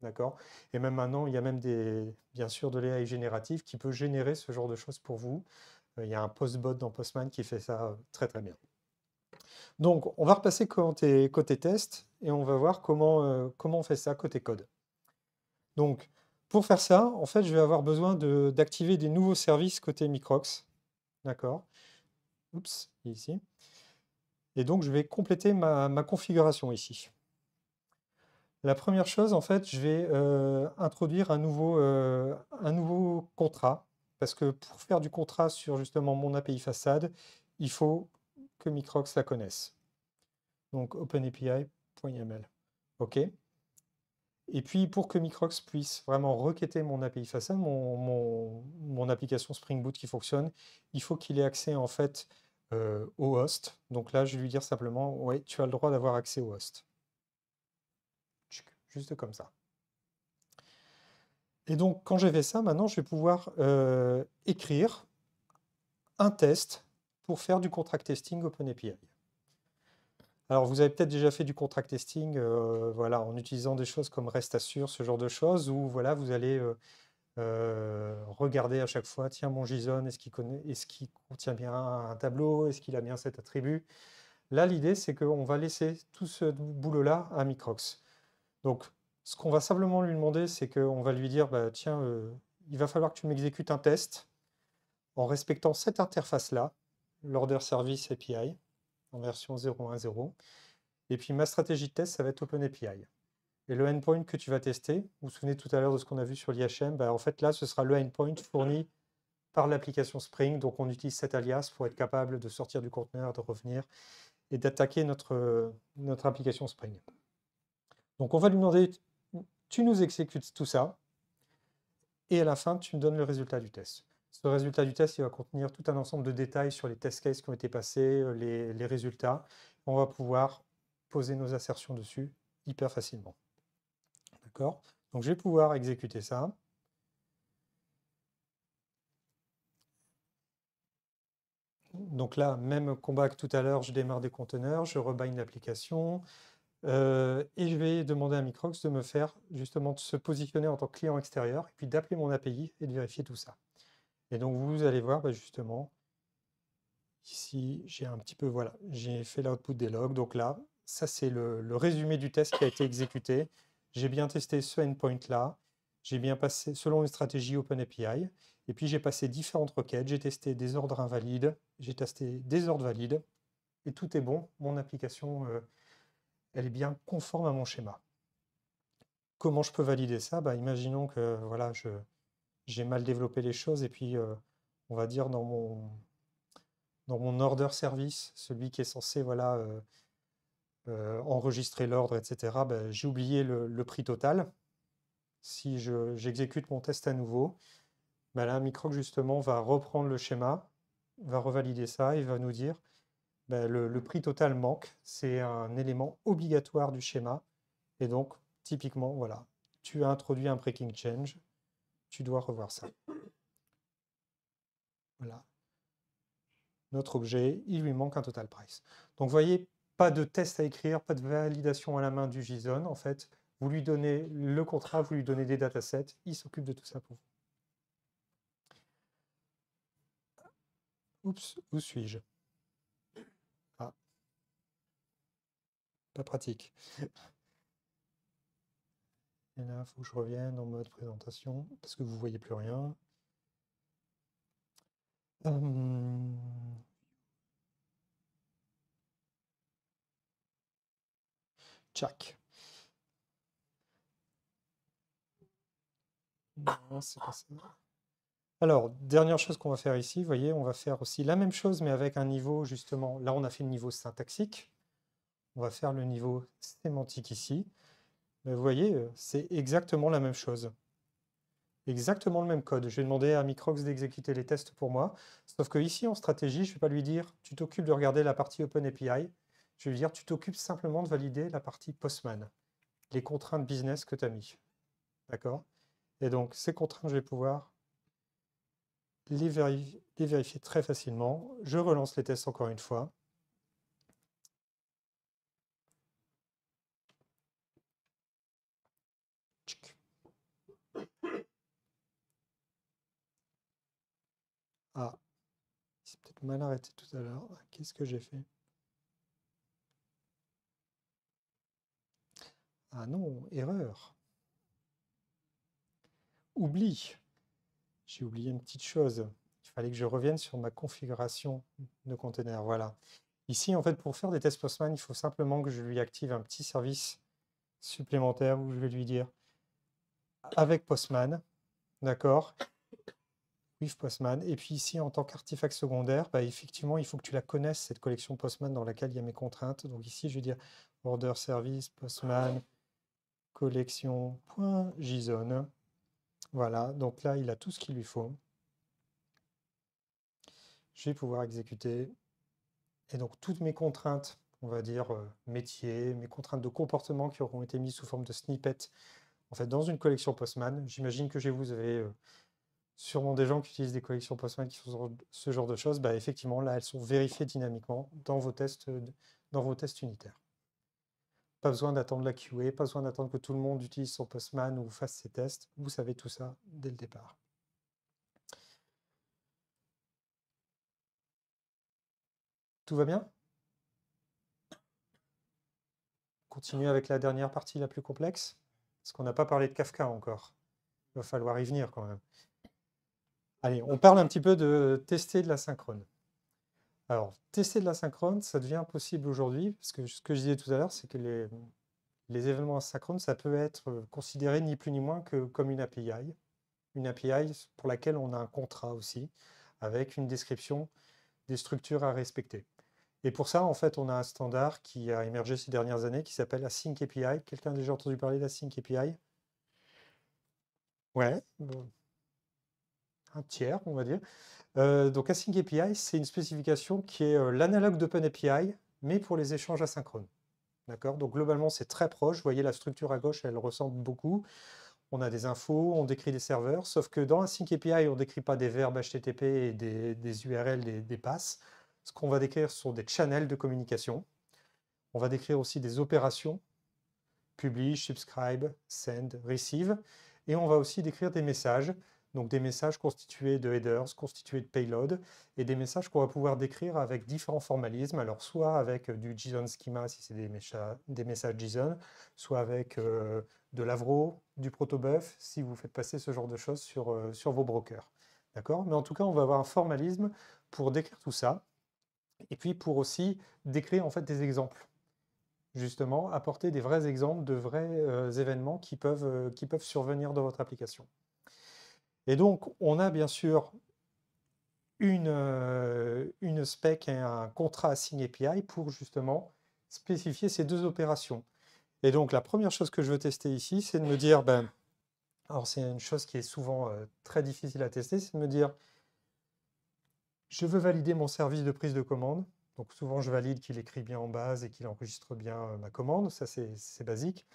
A: D'accord Et même maintenant, il y a même des, bien sûr de l'AI génératif qui peut générer ce genre de choses pour vous. Euh, il y a un postbot dans Postman qui fait ça euh, très très bien. Donc, on va repasser côté, test et on va voir comment, comment on fait ça côté code. Donc, pour faire ça, en fait, je vais avoir besoin d'activer des nouveaux services côté Microx. D'accord Oups, ici. Et donc, je vais compléter ma, configuration ici. La première chose, en fait, je vais euh, introduire euh, un nouveau, contrat. Parce que pour faire du contrat sur justement mon API façade, il faut que Microx la connaisse. Donc, openapi.yml, OK. Et puis, pour que Microx puisse vraiment requêter mon API façade, mon, application Spring Boot qui fonctionne, il faut qu'il ait accès en fait euh, au host. Donc là, je vais lui dire simplement, ouais, tu as le droit d'avoir accès au host. Juste comme ça. Et donc, quand j'ai fait ça, maintenant, je vais pouvoir euh, écrire un test pour faire du contract testing OpenAPI. Alors, vous avez peut-être déjà fait du contract testing, euh, voilà, en utilisant des choses comme REST Assure, ce genre de choses, où voilà, vous allez euh, euh, regarder à chaque fois, tiens, mon JSON, est-ce qu'il est contient bien un tableau, est-ce qu'il a bien cet attribut. Là, l'idée, c'est qu'on va laisser tout ce boulot-là à Microx. Donc, ce qu'on va simplement lui demander, c'est qu'on va lui dire, bah, tiens, il va falloir que tu m'exécutes un test en respectant cette interface-là, l'order service API en version 0.1.0. Et puis ma stratégie de test, ça va être OpenAPI. Et le endpoint que tu vas tester, vous vous souvenez tout à l'heure de ce qu'on a vu sur l'IHM, bah, en fait là, ce sera le endpoint fourni par l'application Spring. Donc on utilise cet alias pour être capable de sortir du conteneur, de revenir et d'attaquer notre, notre application Spring. Donc on va lui demander, tu nous exécutes tout ça, et à la fin, tu me donnes le résultat du test. Ce résultat du test, il va contenir tout un ensemble de détails sur les test cases qui ont été passés, euh, les, résultats. On va pouvoir poser nos assertions dessus hyper facilement. D'accord Donc je vais pouvoir exécuter ça. Donc là, même combat que tout à l'heure, je démarre des conteneurs, je rebind l'application euh, et je vais demander à Microx de me faire justement se positionner en tant que client extérieur et puis d'appeler mon API et de vérifier tout ça. Et donc vous allez voir bah, justement, ici j'ai un petit peu, voilà, j'ai fait l'output des logs. Donc là, ça c'est le, résumé du test qui a été exécuté. J'ai bien testé ce endpoint là. J'ai bien passé, selon une stratégie OpenAPI, et puis j'ai passé différentes requêtes, j'ai testé des ordres invalides, j'ai testé des ordres valides, et tout est bon, mon application, euh, elle est bien conforme à mon schéma. Comment je peux valider ça bah, Imaginons que voilà, je, j'ai mal développé les choses. Et puis, euh, on va dire, dans mon, dans mon order service, celui qui est censé voilà, euh, euh, enregistrer l'ordre, etc., ben, j'ai oublié le, prix total. Si j'exécute mon test à nouveau, ben là, Microc, justement, va reprendre le schéma, va revalider ça et va nous dire ben, le, prix total manque. C'est un élément obligatoire du schéma. Et donc, typiquement, voilà, tu as introduit un breaking change, tu dois revoir ça. Voilà. Notre objet, il lui manque un total price. Donc, vous voyez, pas de test à écrire, pas de validation à la main du JSON. En fait, vous lui donnez le contrat, vous lui donnez des datasets, il s'occupe de tout ça pour vous. Oups, où suis-je Ah, pas pratique. Et là, il faut que je revienne en mode présentation parce que vous ne voyez plus rien. Hum. Non, c'est ça. Alors, dernière chose qu'on va faire ici, vous voyez, on va faire aussi la même chose, mais avec un niveau, justement, là on a fait le niveau syntaxique, on va faire le niveau sémantique ici vous voyez, euh, c'est exactement la même chose. Exactement le même code. J'ai demandé à Microx d'exécuter les tests pour moi. Sauf que ici, en stratégie, je ne vais pas lui dire « tu t'occupes de regarder la partie OpenAPI ». Je vais lui dire « tu t'occupes simplement de valider la partie Postman, les contraintes business que tu as mis ». D'accord Et donc, ces contraintes, je vais pouvoir les vérifier très facilement. Je relance les tests encore une fois. mal arrêté tout à l'heure. Qu'est-ce que j'ai fait Ah non, erreur. Oubli. J'ai oublié une petite chose. Il fallait que je revienne sur ma configuration de container. Voilà. Ici, en fait, pour faire des tests Postman, il faut simplement que je lui active un petit service supplémentaire où je vais lui dire avec Postman, d'accord With Postman. Et puis ici, en tant qu'artefact secondaire, bah, effectivement, il faut que tu la connaisses, cette collection Postman dans laquelle il y a mes contraintes. Donc ici, je vais dire order service, Postman, collection.json. Voilà, donc là, il a tout ce qu'il lui faut. Je vais pouvoir exécuter. Et donc, toutes mes contraintes, on va dire euh, métier, mes contraintes de comportement qui auront été mises sous forme de snippets, en fait, dans une collection Postman, j'imagine que je vous, avez... Euh, sûrement des gens qui utilisent des collections Postman qui font ce genre de choses, bah effectivement, là, elles sont vérifiées dynamiquement dans vos tests, euh, dans vos tests unitaires. Pas besoin d'attendre la QA, pas besoin d'attendre que tout le monde utilise son Postman ou fasse ses tests. Vous savez tout ça dès le départ. Tout va bien Continuez avec la dernière partie la plus complexe, parce qu'on n'a pas parlé de Kafka encore. Il va falloir y venir quand même on parle un petit peu de tester de la synchrone. Alors, tester de la synchrone, ça devient possible aujourd'hui, parce que ce que je disais tout à l'heure, c'est que les, événements asynchrones, ça peut être considéré ni plus ni moins que comme une API. Une API pour laquelle on a un contrat aussi, avec une description des structures à respecter. Et pour ça, en fait, on a un standard qui a émergé ces dernières années qui s'appelle Async API. Quelqu'un a déjà entendu parler d'Async API Ouais. Bon un tiers, on va dire. Euh, donc Async API, c'est une spécification qui est euh, l'analogue d'Open API, mais pour les échanges asynchrones. D'accord Donc globalement, c'est très proche. Vous voyez la structure à gauche, elle ressemble beaucoup. On a des infos, on décrit des serveurs, sauf que dans Async API, on ne décrit pas des verbes HTTP et des, URL, des, des passes. Ce qu'on va décrire, sont des channels de communication. On va décrire aussi des opérations, publish, subscribe, send, receive. Et on va aussi décrire des messages donc des messages constitués de headers, constitués de payloads, et des messages qu'on va pouvoir décrire avec différents formalismes, alors soit avec euh, du JSON schema si c'est des, messages JSON, soit avec euh, de l'Avro, du protobuf, si vous faites passer ce genre de choses sur, euh, vos brokers. D'accord Mais en tout cas, on va avoir un formalisme pour décrire tout ça, et puis pour aussi décrire en fait des exemples justement apporter des vrais exemples de vrais événements qui peuvent, qui peuvent survenir dans votre application. Et donc, on a bien sûr une, euh, une spec et un contrat signe API pour justement spécifier ces deux opérations. Et donc, la première chose que je veux tester ici, c'est de me dire, ben, alors c'est une chose qui est souvent euh, très difficile à tester, c'est de me dire, je veux valider mon service de prise de commande. Donc souvent, je valide qu'il écrit bien en base et qu'il enregistre bien euh, ma commande. Ça, c'est basique.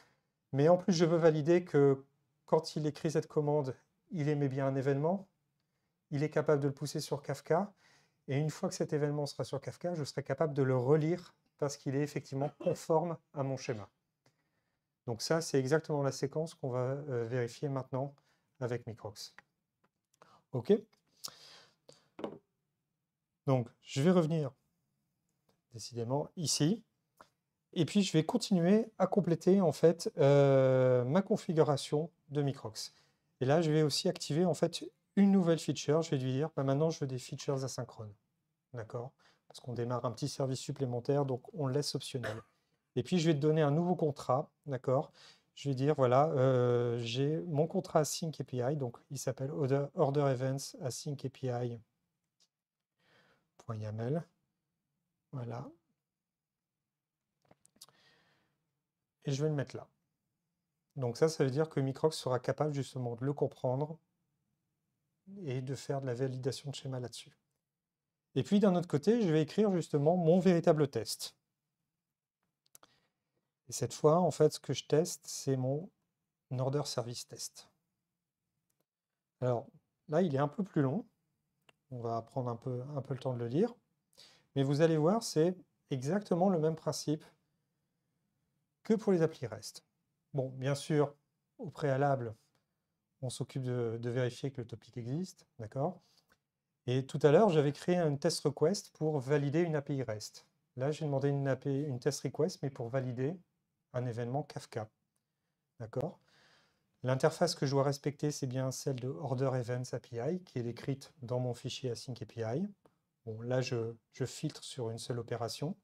A: Mais en plus, je veux valider que quand il écrit cette commande, il aimait bien un événement, il est capable de le pousser sur Kafka, et une fois que cet événement sera sur Kafka, je serai capable de le relire parce qu'il est effectivement conforme à mon schéma. Donc ça, c'est exactement la séquence qu'on va euh, vérifier maintenant avec Microx. OK Donc, je vais revenir décidément ici. Et puis, je vais continuer à compléter en fait euh, ma configuration de Microx. Et là, je vais aussi activer en fait une nouvelle feature. Je vais lui dire, bah, maintenant, je veux des features asynchrones. D'accord Parce qu'on démarre un petit service supplémentaire, donc on le laisse optionnel. Et puis, je vais te donner un nouveau contrat. D'accord Je vais dire, voilà, euh, j'ai mon contrat Async API. Donc, il s'appelle order, order, Events Async API. Voilà. Et je vais le mettre là. Donc ça, ça veut dire que Microx sera capable justement de le comprendre et de faire de la validation de schéma là-dessus. Et puis d'un autre côté, je vais écrire justement mon véritable test. Et cette fois, en fait, ce que je teste, c'est mon order service test. Alors là, il est un peu plus long. On va prendre un peu, un peu le temps de le lire. Mais vous allez voir, c'est exactement le même principe que pour les applis REST. Bon, bien sûr, au préalable, on s'occupe de, vérifier que le topic existe, d'accord Et tout à l'heure, j'avais créé un test request pour valider une API REST. Là, j'ai demandé une, une test request, mais pour valider un événement Kafka, d'accord L'interface que je dois respecter, c'est bien celle de Order Events API, qui est décrite dans mon fichier Async API. Bon, là, je filtre sur une seule opération.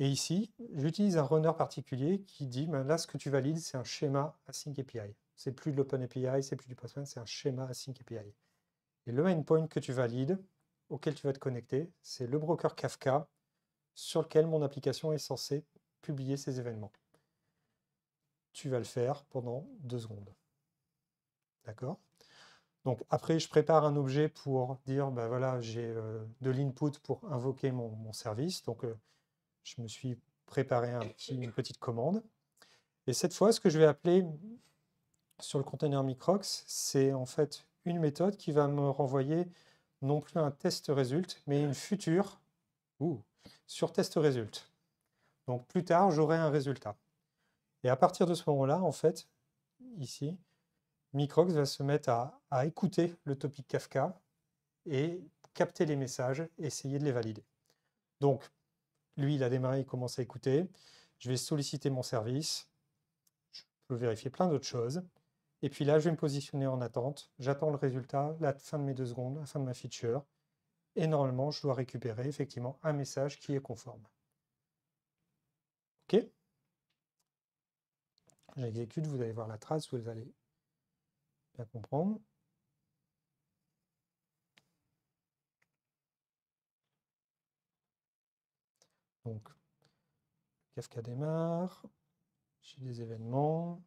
A: Et ici, j'utilise un runner particulier qui dit, ben là, ce que tu valides, c'est un schéma async API. Ce n'est plus de l'open API, c'est plus du Postman, c'est un schéma async API. Et le endpoint que tu valides, auquel tu vas te connecter, c'est le broker Kafka sur lequel mon application est censée publier ses événements. Tu vas le faire pendant deux secondes. D'accord donc après, je prépare un objet pour dire, ben voilà, j'ai euh, de l'input pour invoquer mon, service. Donc euh, je me suis préparé une petite commande. Et cette fois, ce que je vais appeler sur le container Microx, c'est en fait une méthode qui va me renvoyer non plus un test result, mais une future sur test result. Donc plus tard, j'aurai un résultat. Et à partir de ce moment-là, en fait, ici, Microx va se mettre à, à écouter le topic Kafka et capter les messages, essayer de les valider. Donc, lui, il a démarré, il commence à écouter. Je vais solliciter mon service. Je peux vérifier plein d'autres choses. Et puis là, je vais me positionner en attente. J'attends le résultat, la fin de mes deux secondes, la fin de ma feature. Et normalement, je dois récupérer effectivement un message qui est conforme. OK J'exécute, vous allez voir la trace, vous allez bien comprendre. Donc, Kafka démarre, j'ai des événements,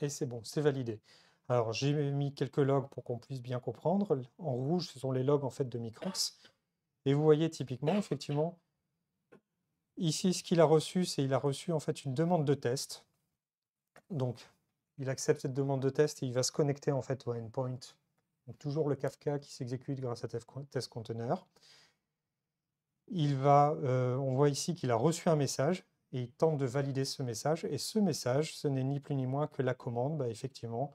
A: et c'est bon, c'est validé. Alors, j'ai mis quelques logs pour qu'on puisse bien comprendre. En rouge, ce sont les logs en fait de Microx. Et vous voyez typiquement, effectivement, ici, ce qu'il a reçu, c'est il a reçu en fait une demande de test. Donc, il accepte cette demande de test et il va se connecter en fait au endpoint. Donc, toujours le Kafka qui s'exécute grâce à Test Container. Euh, on voit ici qu'il a reçu un message et il tente de valider ce message. Et ce message, ce n'est ni plus ni moins que la commande, bah, effectivement,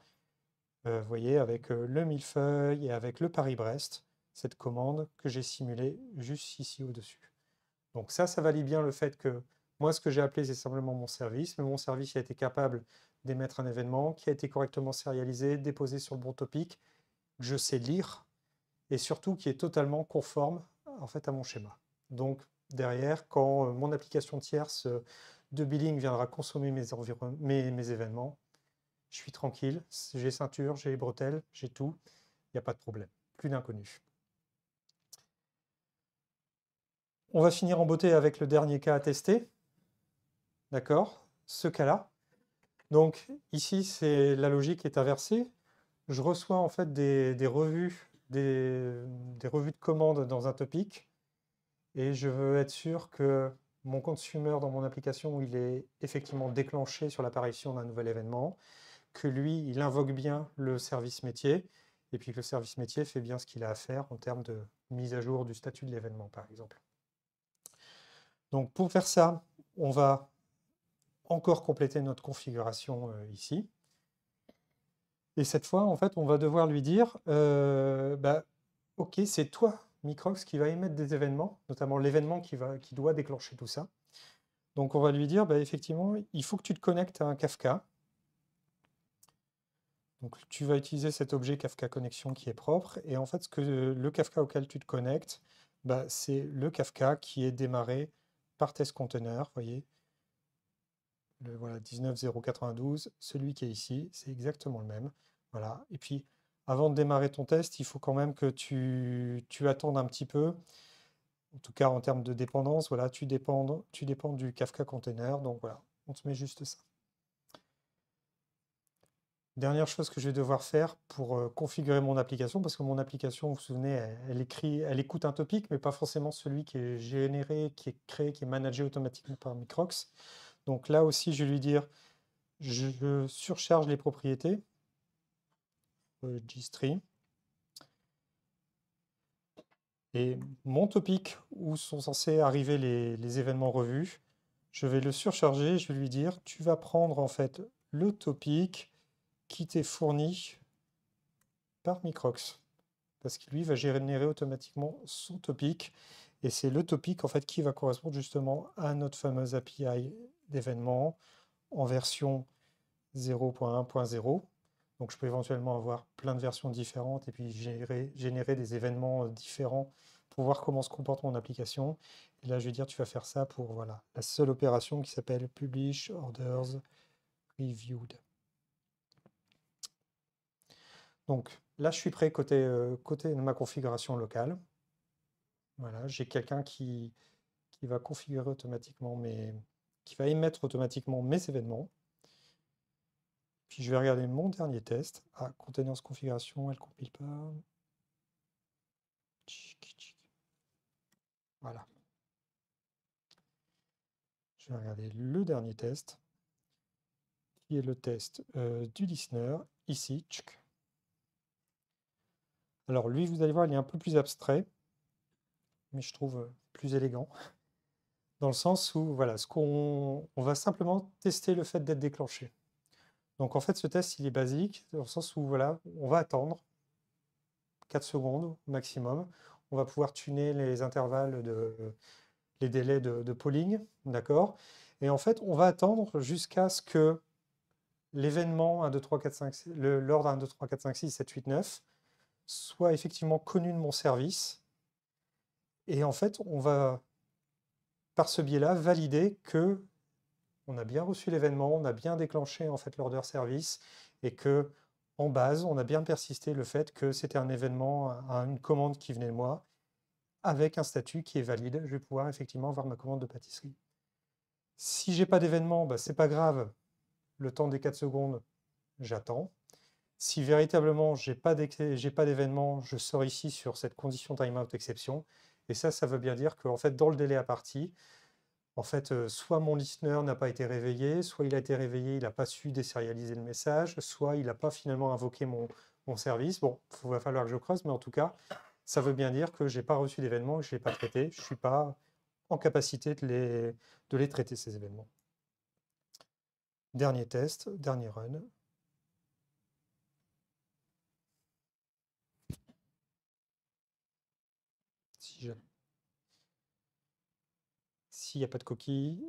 A: euh, vous voyez, avec euh, le millefeuille et avec le Paris-Brest, cette commande que j'ai simulée juste ici au-dessus. Donc ça, ça valide bien le fait que moi, ce que j'ai appelé, c'est simplement mon service, mais mon service a été capable d'émettre un événement qui a été correctement sérialisé, déposé sur le bon topic, que je sais lire, et surtout qui est totalement conforme en fait à mon schéma. Donc derrière, quand euh, mon application tierce euh, de billing viendra consommer mes, événements, je suis tranquille, j'ai ceinture, j'ai bretelles, j'ai tout, il n'y a pas de problème, plus d'inconnu. On va finir en beauté avec le dernier cas à tester. D'accord Ce cas-là. Donc ici, c'est la logique est inversée. Je reçois en fait des, revues, des revues de commandes dans un topic et je veux être sûr que mon consumer dans mon application, il est effectivement déclenché sur l'apparition d'un nouvel événement, que lui, il invoque bien le service métier, et puis que le service métier fait bien ce qu'il a à faire en termes de mise à jour du statut de l'événement, par exemple. Donc pour faire ça, on va encore compléter notre configuration euh, ici. Et cette fois, en fait, on va devoir lui dire, euh, bah, OK, c'est toi Microx qui va émettre des événements, notamment l'événement qui, va, qui doit déclencher tout ça. Donc on va lui dire, bah, effectivement, il faut que tu te connectes à un Kafka. Donc tu vas utiliser cet objet Kafka Connexion qui est propre. Et en fait, ce que, le Kafka auquel tu te connectes, bah, c'est le Kafka qui est démarré par test container, voyez. Le voilà, 19092, celui qui est ici, c'est exactement le même. Voilà. Et puis, avant de démarrer ton test, il faut quand même que tu, attendes un petit peu. En tout cas, en termes de dépendance, voilà, tu dépends, du Kafka Container. Donc voilà, on te met juste ça. Dernière chose que je vais devoir faire pour euh, configurer mon application, parce que mon application, vous vous souvenez, elle, écrit, elle écoute un topic, mais pas forcément celui qui est généré, qui est créé, qui est managé automatiquement par Microx. Donc là aussi, je vais lui dire, je surcharge les propriétés registry. Euh, et mon topic où sont censés arriver les, événements revus, je vais le surcharger, je vais lui dire tu vas prendre en fait le topic qui t'est fourni par Microx. Parce qu'il lui va générer automatiquement son topic. Et c'est le topic en fait qui va correspondre justement à notre fameuse API d'événements en version 0.1.0 donc je peux éventuellement avoir plein de versions différentes et puis générer des événements euh, différents pour voir comment se comporte mon application. là, je vais dire, tu vas faire ça pour voilà, la seule opération qui s'appelle publish orders reviewed. Donc là, je suis prêt côté, euh, côté de ma configuration locale. Voilà, j'ai quelqu'un qui, qui va configurer automatiquement mes, qui va émettre automatiquement mes événements. Puis je vais regarder mon dernier test. Ah, containers configuration, elle ne compile pas. Voilà. Je vais regarder le dernier test, qui est le test euh, du listener, ici. Alors lui, vous allez voir, il est un peu plus abstrait, mais je trouve euh, plus élégant, dans le sens où, voilà, ce qu'on on va simplement tester le fait d'être déclenché. Donc en fait, ce test, il est basique, dans le sens où voilà, on va attendre 4 secondes maximum. On va pouvoir tuner les intervalles, de, les délais de, polling, d'accord Et en fait, on va attendre jusqu'à ce que l'événement 1, 2, 3, 4, 5, l'ordre 1, 2, 3, 4, 5, 6, 7, 8, 9 soit effectivement connu de mon service. Et en fait, on va, par ce biais-là, valider que on a bien reçu l'événement, on a bien déclenché en fait l'order service et que en base, on a bien persisté le fait que c'était un événement, une commande qui venait de moi avec un statut qui est valide, je vais pouvoir effectivement avoir ma commande de pâtisserie. Si j'ai pas d'événement, ce bah, c'est pas grave. Le temps des 4 secondes, j'attends. Si véritablement j'ai pas d'événement, je sors ici sur cette condition timeout exception. Et ça, ça veut bien dire que fait, dans le délai à partie, en fait, euh, soit mon listener n'a pas été réveillé, soit il a été réveillé, il n'a pas su désérialiser le message, soit il n'a pas finalement invoqué mon, service. Bon, il va falloir que je creuse, mais en tout cas, ça veut bien dire que je n'ai pas reçu d'événements, je ne l'ai pas traité, je ne suis pas en capacité de les, de les traiter, ces événements. Dernier test, dernier run. S'il n'y a pas de coquille,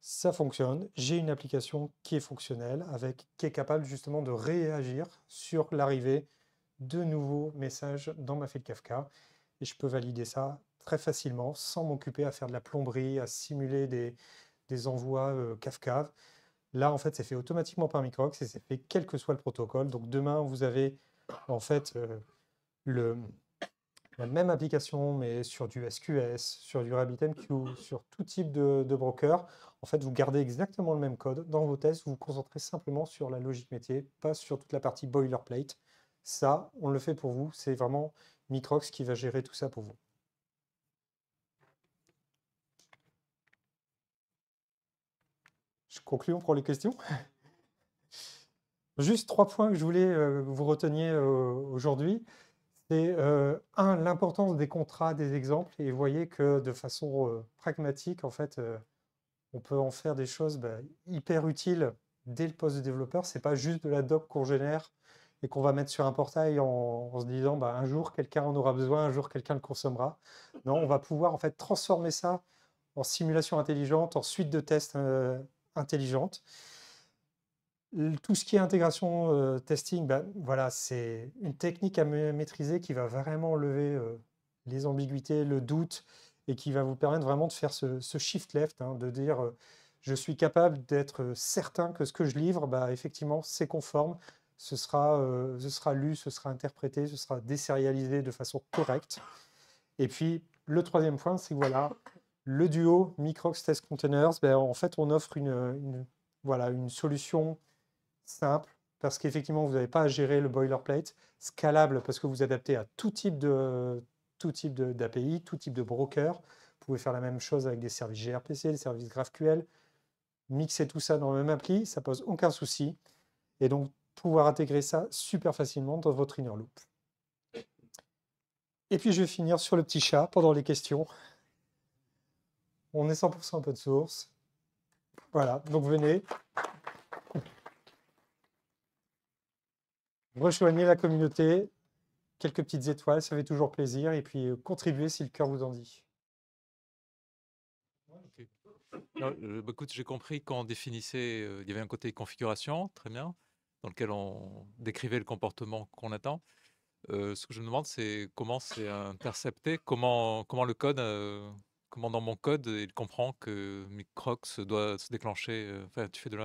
A: ça fonctionne. J'ai une application qui est fonctionnelle, avec, qui est capable justement de réagir sur l'arrivée de nouveaux messages dans ma file Kafka. Et je peux valider ça très facilement, sans m'occuper à faire de la plomberie, à simuler des, envois euh, Kafka. Là, en fait, c'est fait automatiquement par Microx et c'est fait quel que soit le protocole. Donc demain, vous avez en fait euh, le, la même application, mais sur du SQS, sur du RabbitMQ, sur tout type de, broker, en fait, vous gardez exactement le même code. Dans vos tests, vous vous concentrez simplement sur la logique métier, pas sur toute la partie boilerplate. Ça, on le fait pour vous. C'est vraiment Microx qui va gérer tout ça pour vous. Je conclue, on les questions. Juste trois points que je voulais que euh, vous reteniez euh, aujourd'hui c'est euh, un l'importance des contrats, des exemples, et vous voyez que de façon euh, pragmatique, en fait, euh, on peut en faire des choses bah, hyper utiles dès le poste de développeur. C'est pas juste de la doc qu'on génère et qu'on va mettre sur un portail en, se disant bah, un jour quelqu'un en aura besoin, un jour quelqu'un le consommera. Non, on va pouvoir en fait transformer ça en simulation intelligente, en suite de tests intelligente. Tout ce qui est intégration euh, testing, ben, voilà, c'est une technique à maîtriser qui va vraiment lever euh, les ambiguïtés, le doute, et qui va vous permettre vraiment de faire ce, shift left, hein, de dire euh, je suis capable d'être certain que ce que je livre, bah, effectivement, c'est conforme, ce sera, ce sera lu, ce sera interprété, ce sera désérialisé de façon correcte. Et puis, le troisième point, c'est voilà, le duo Microx Test Containers, ben, en fait, on offre voilà, une solution simple, parce qu'effectivement, vous n'avez pas à gérer le boilerplate, scalable, parce que vous adaptez à tout type de tout type d'API, tout type de broker. Vous pouvez faire la même chose avec des services gRPC, des services GraphQL, mixer tout ça dans le même appli, ça pose aucun souci. Et donc, pouvoir intégrer ça super facilement dans votre inner loop. Et puis, je vais finir sur le petit chat pendant les questions. On est 100% open source. Voilà, donc venez. rejoignez la communauté, quelques petites étoiles, ça fait toujours plaisir, et puis euh, contribuez si le cœur vous en dit. Euh, bah, écoute, j'ai compris qu'on définissait, euh, il y avait un côté configuration, très bien, dans lequel on décrivait le comportement qu'on attend. ce que je me demande, c'est comment c'est intercepté, comment, comment le code, comment dans mon code, il comprend que crocs doit se déclencher. Enfin, tu fais de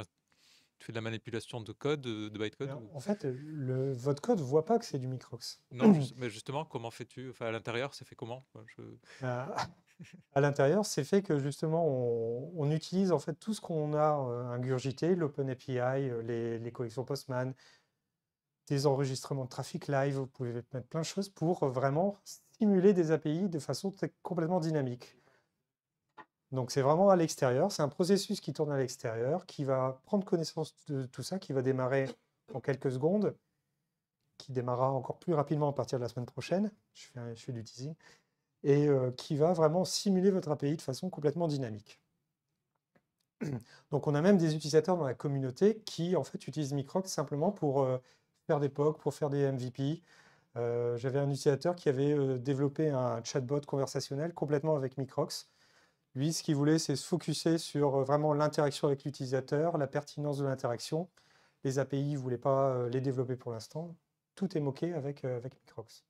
A: tu fais de la manipulation de code, de bytecode En fait, le, votre code ne voit pas que c'est du Microx. Non, mais justement, comment fais-tu enfin, À l'intérieur, c'est fait comment euh, À l'intérieur, c'est fait que justement, on, utilise en fait tout ce qu'on a euh, ingurgité, l'open API, euh, les collections Postman, des enregistrements de trafic live, vous pouvez mettre plein de choses pour vraiment stimuler des API de façon complètement dynamique. Donc c'est vraiment à l'extérieur, c'est un processus qui tourne à l'extérieur, qui va prendre connaissance de tout ça, qui va démarrer en quelques secondes, qui démarrera encore plus rapidement à partir de la semaine prochaine, je fais, je du teasing, et euh, qui va vraiment simuler votre API de façon complètement dynamique. Donc on a même des utilisateurs dans la communauté qui en fait utilisent Microx simplement pour euh, faire des POC, pour faire des MVP. Euh, j'avais un utilisateur qui avait développé un chatbot conversationnel complètement avec Microx lui, ce qu'il voulait, c'est se focuser sur euh, vraiment l'interaction avec l'utilisateur, la pertinence de l'interaction. Les API, il ne voulait pas euh, les développer pour l'instant. Tout est moqué avec, euh, avec Microx.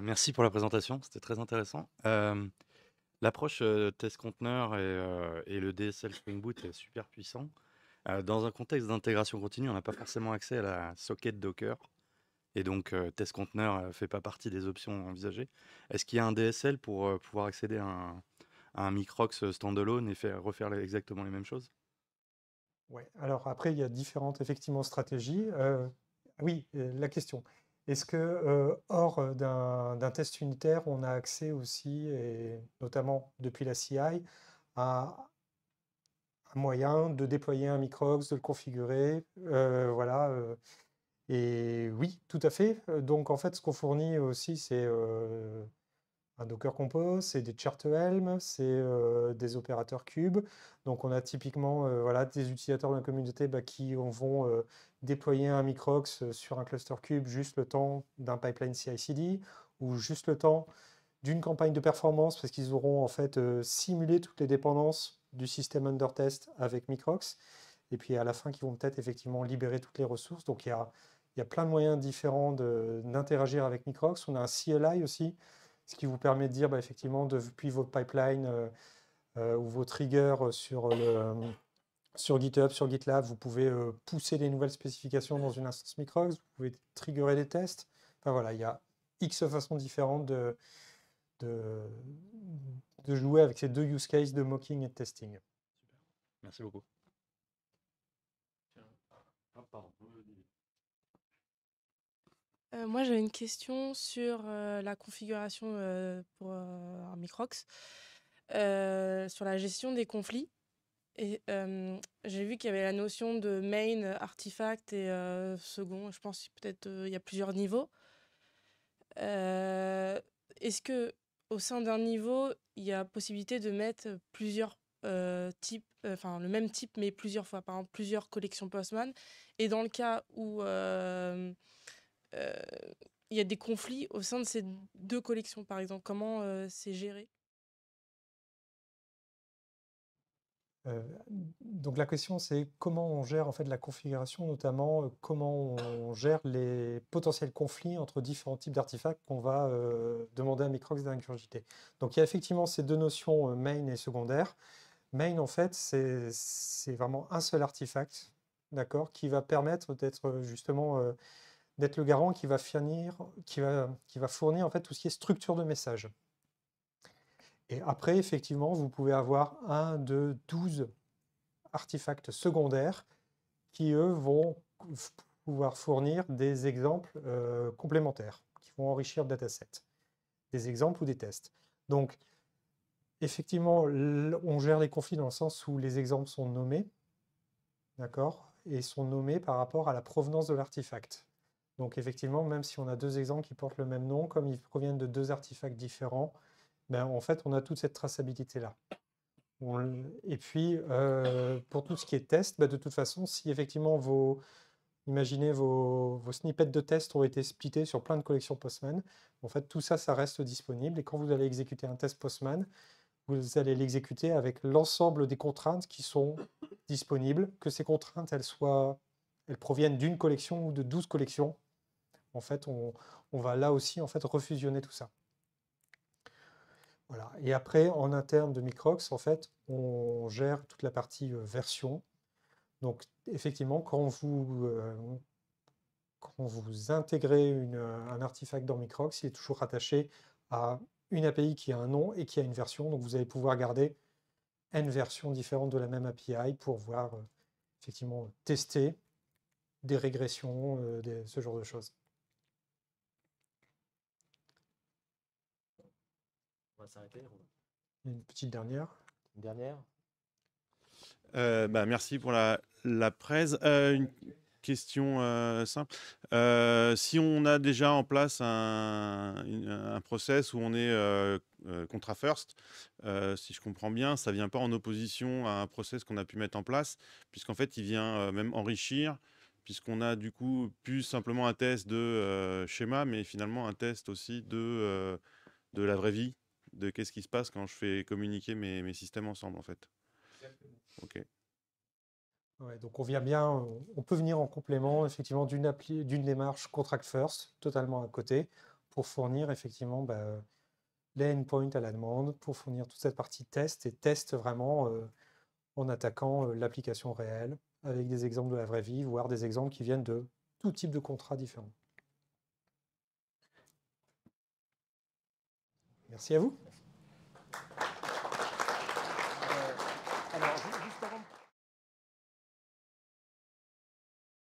A: Merci pour la présentation, c'était très intéressant. L'approche test conteneur et, le DSL Spring Boot est super puissant. dans un contexte d'intégration continue, on n'a pas forcément accès à la socket Docker. Et donc, test conteneur ne fait pas partie des options envisagées. Est-ce qu'il y a un DSL pour pouvoir accéder à un, un Microx standalone et faire, refaire exactement les mêmes choses Ouais. Alors après, il y a différentes effectivement stratégies. oui, la question. Est-ce que hors d'un test unitaire, on a accès aussi, et notamment depuis la CI, à un moyen de déployer un Microx, de le configurer, voilà, et oui, tout à fait. Euh, donc en fait, ce qu'on fournit aussi, c'est euh, un Docker Compose, c'est des Chart Helm, c'est euh, des opérateurs Cube. Donc on a typiquement voilà, des utilisateurs de la communauté bah, qui vont déployer un Microx sur un cluster cube juste le temps d'un pipeline CI/CD ou juste le temps d'une campagne de performance parce qu'ils auront en fait simulé toutes les dépendances du système under test avec Microx. Et puis à la fin, qui vont peut-être effectivement libérer toutes les ressources. Donc il y a il y a plein de moyens différents d'interagir avec Microx. On a un CLI aussi, ce qui vous permet de dire bah, effectivement depuis vos pipeline euh, euh, ou vos triggers sur, le, sur GitHub, sur GitLab, vous pouvez euh, pousser les nouvelles spécifications dans une instance Microx, vous pouvez triggerer des tests. Enfin voilà, il y a X façons différentes de, de, de jouer avec ces deux use cases de mocking et testing. Merci beaucoup. Euh, moi, j'avais une question sur euh, la configuration euh, pour un Microx, sur la gestion des conflits. Et j'ai vu qu'il y avait la notion de main, artefact et second. Je pense peut-être il y a plusieurs niveaux. Est-ce que au sein d'un niveau, il y a possibilité de mettre plusieurs types, enfin le même type mais plusieurs fois, par exemple plusieurs collections Postman. Et dans le cas où il y a des conflits au sein de ces deux collections, par exemple Comment euh, c'est géré euh, donc la question c'est comment on gère en fait la configuration, notamment euh, comment on gère les potentiels conflits entre différents types d'artefacts qu'on va demander à Microx d'ingurgiter. Donc il y a effectivement ces deux notions main et secondaire. Main en fait c'est vraiment un seul artefact, d'accord, qui va permettre d'être justement d'être le garant qui va, finir, qui, va, qui va fournir en fait tout ce qui est structure de message. Et après, effectivement, vous pouvez avoir un, de 12 artefacts secondaires qui, eux, vont pouvoir fournir des exemples euh, complémentaires qui vont enrichir le dataset, des exemples ou des tests. Donc, effectivement, on gère les conflits dans le sens où les exemples sont nommés, d'accord, et sont nommés par rapport à la provenance de l'artefact. Donc effectivement, même si on a deux exemples qui portent le même nom, comme ils proviennent de deux artefacts différents, ben, en fait, on a toute cette traçabilité-là. Et puis, euh, pour tout ce qui est test, ben, de toute façon, si effectivement vos, imaginez vos, snippets de test ont été splittés sur plein de collections Postman, en fait, tout ça, ça reste disponible. Et quand vous allez exécuter un test Postman, vous allez l'exécuter avec l'ensemble des contraintes qui sont disponibles, que ces contraintes, elles soient, elles proviennent d'une collection ou de 12 collections, en fait, on, va là aussi en fait refusionner tout ça. Voilà. Et après, en interne de Microx, en fait, on gère toute la partie euh, version. Donc, effectivement, quand vous, euh, quand vous intégrez euh, un artefact dans Microx, il est toujours rattaché à une API qui a un nom et qui a une version. Donc, vous allez pouvoir garder n versions différentes de la même API pour voir, effectivement, tester des régressions, ce genre de choses. va s'arrêter. Une petite dernière. dernière. Euh, bah, merci pour la, la presse. Euh, une question euh, simple. si on a déjà en place un, process où on est contra first, si je comprends bien, ça ne vient pas en opposition à un process qu'on a pu mettre en place, puisqu'en fait, il vient même enrichir puisqu'on a du coup plus simplement un test de schéma, mais finalement un test aussi de, de la vraie vie de qu'est-ce qui se passe quand je fais communiquer mes, systèmes ensemble, en fait. Ok. donc on vient bien, on peut venir en complément effectivement d'une d'une démarche contract first, totalement à côté, pour fournir effectivement bah, les endpoints à la demande, pour fournir toute cette partie test et test vraiment euh, en attaquant euh, l'application réelle avec des exemples de la vraie vie, voire des exemples qui viennent de tout type de contrats différents. Merci à vous.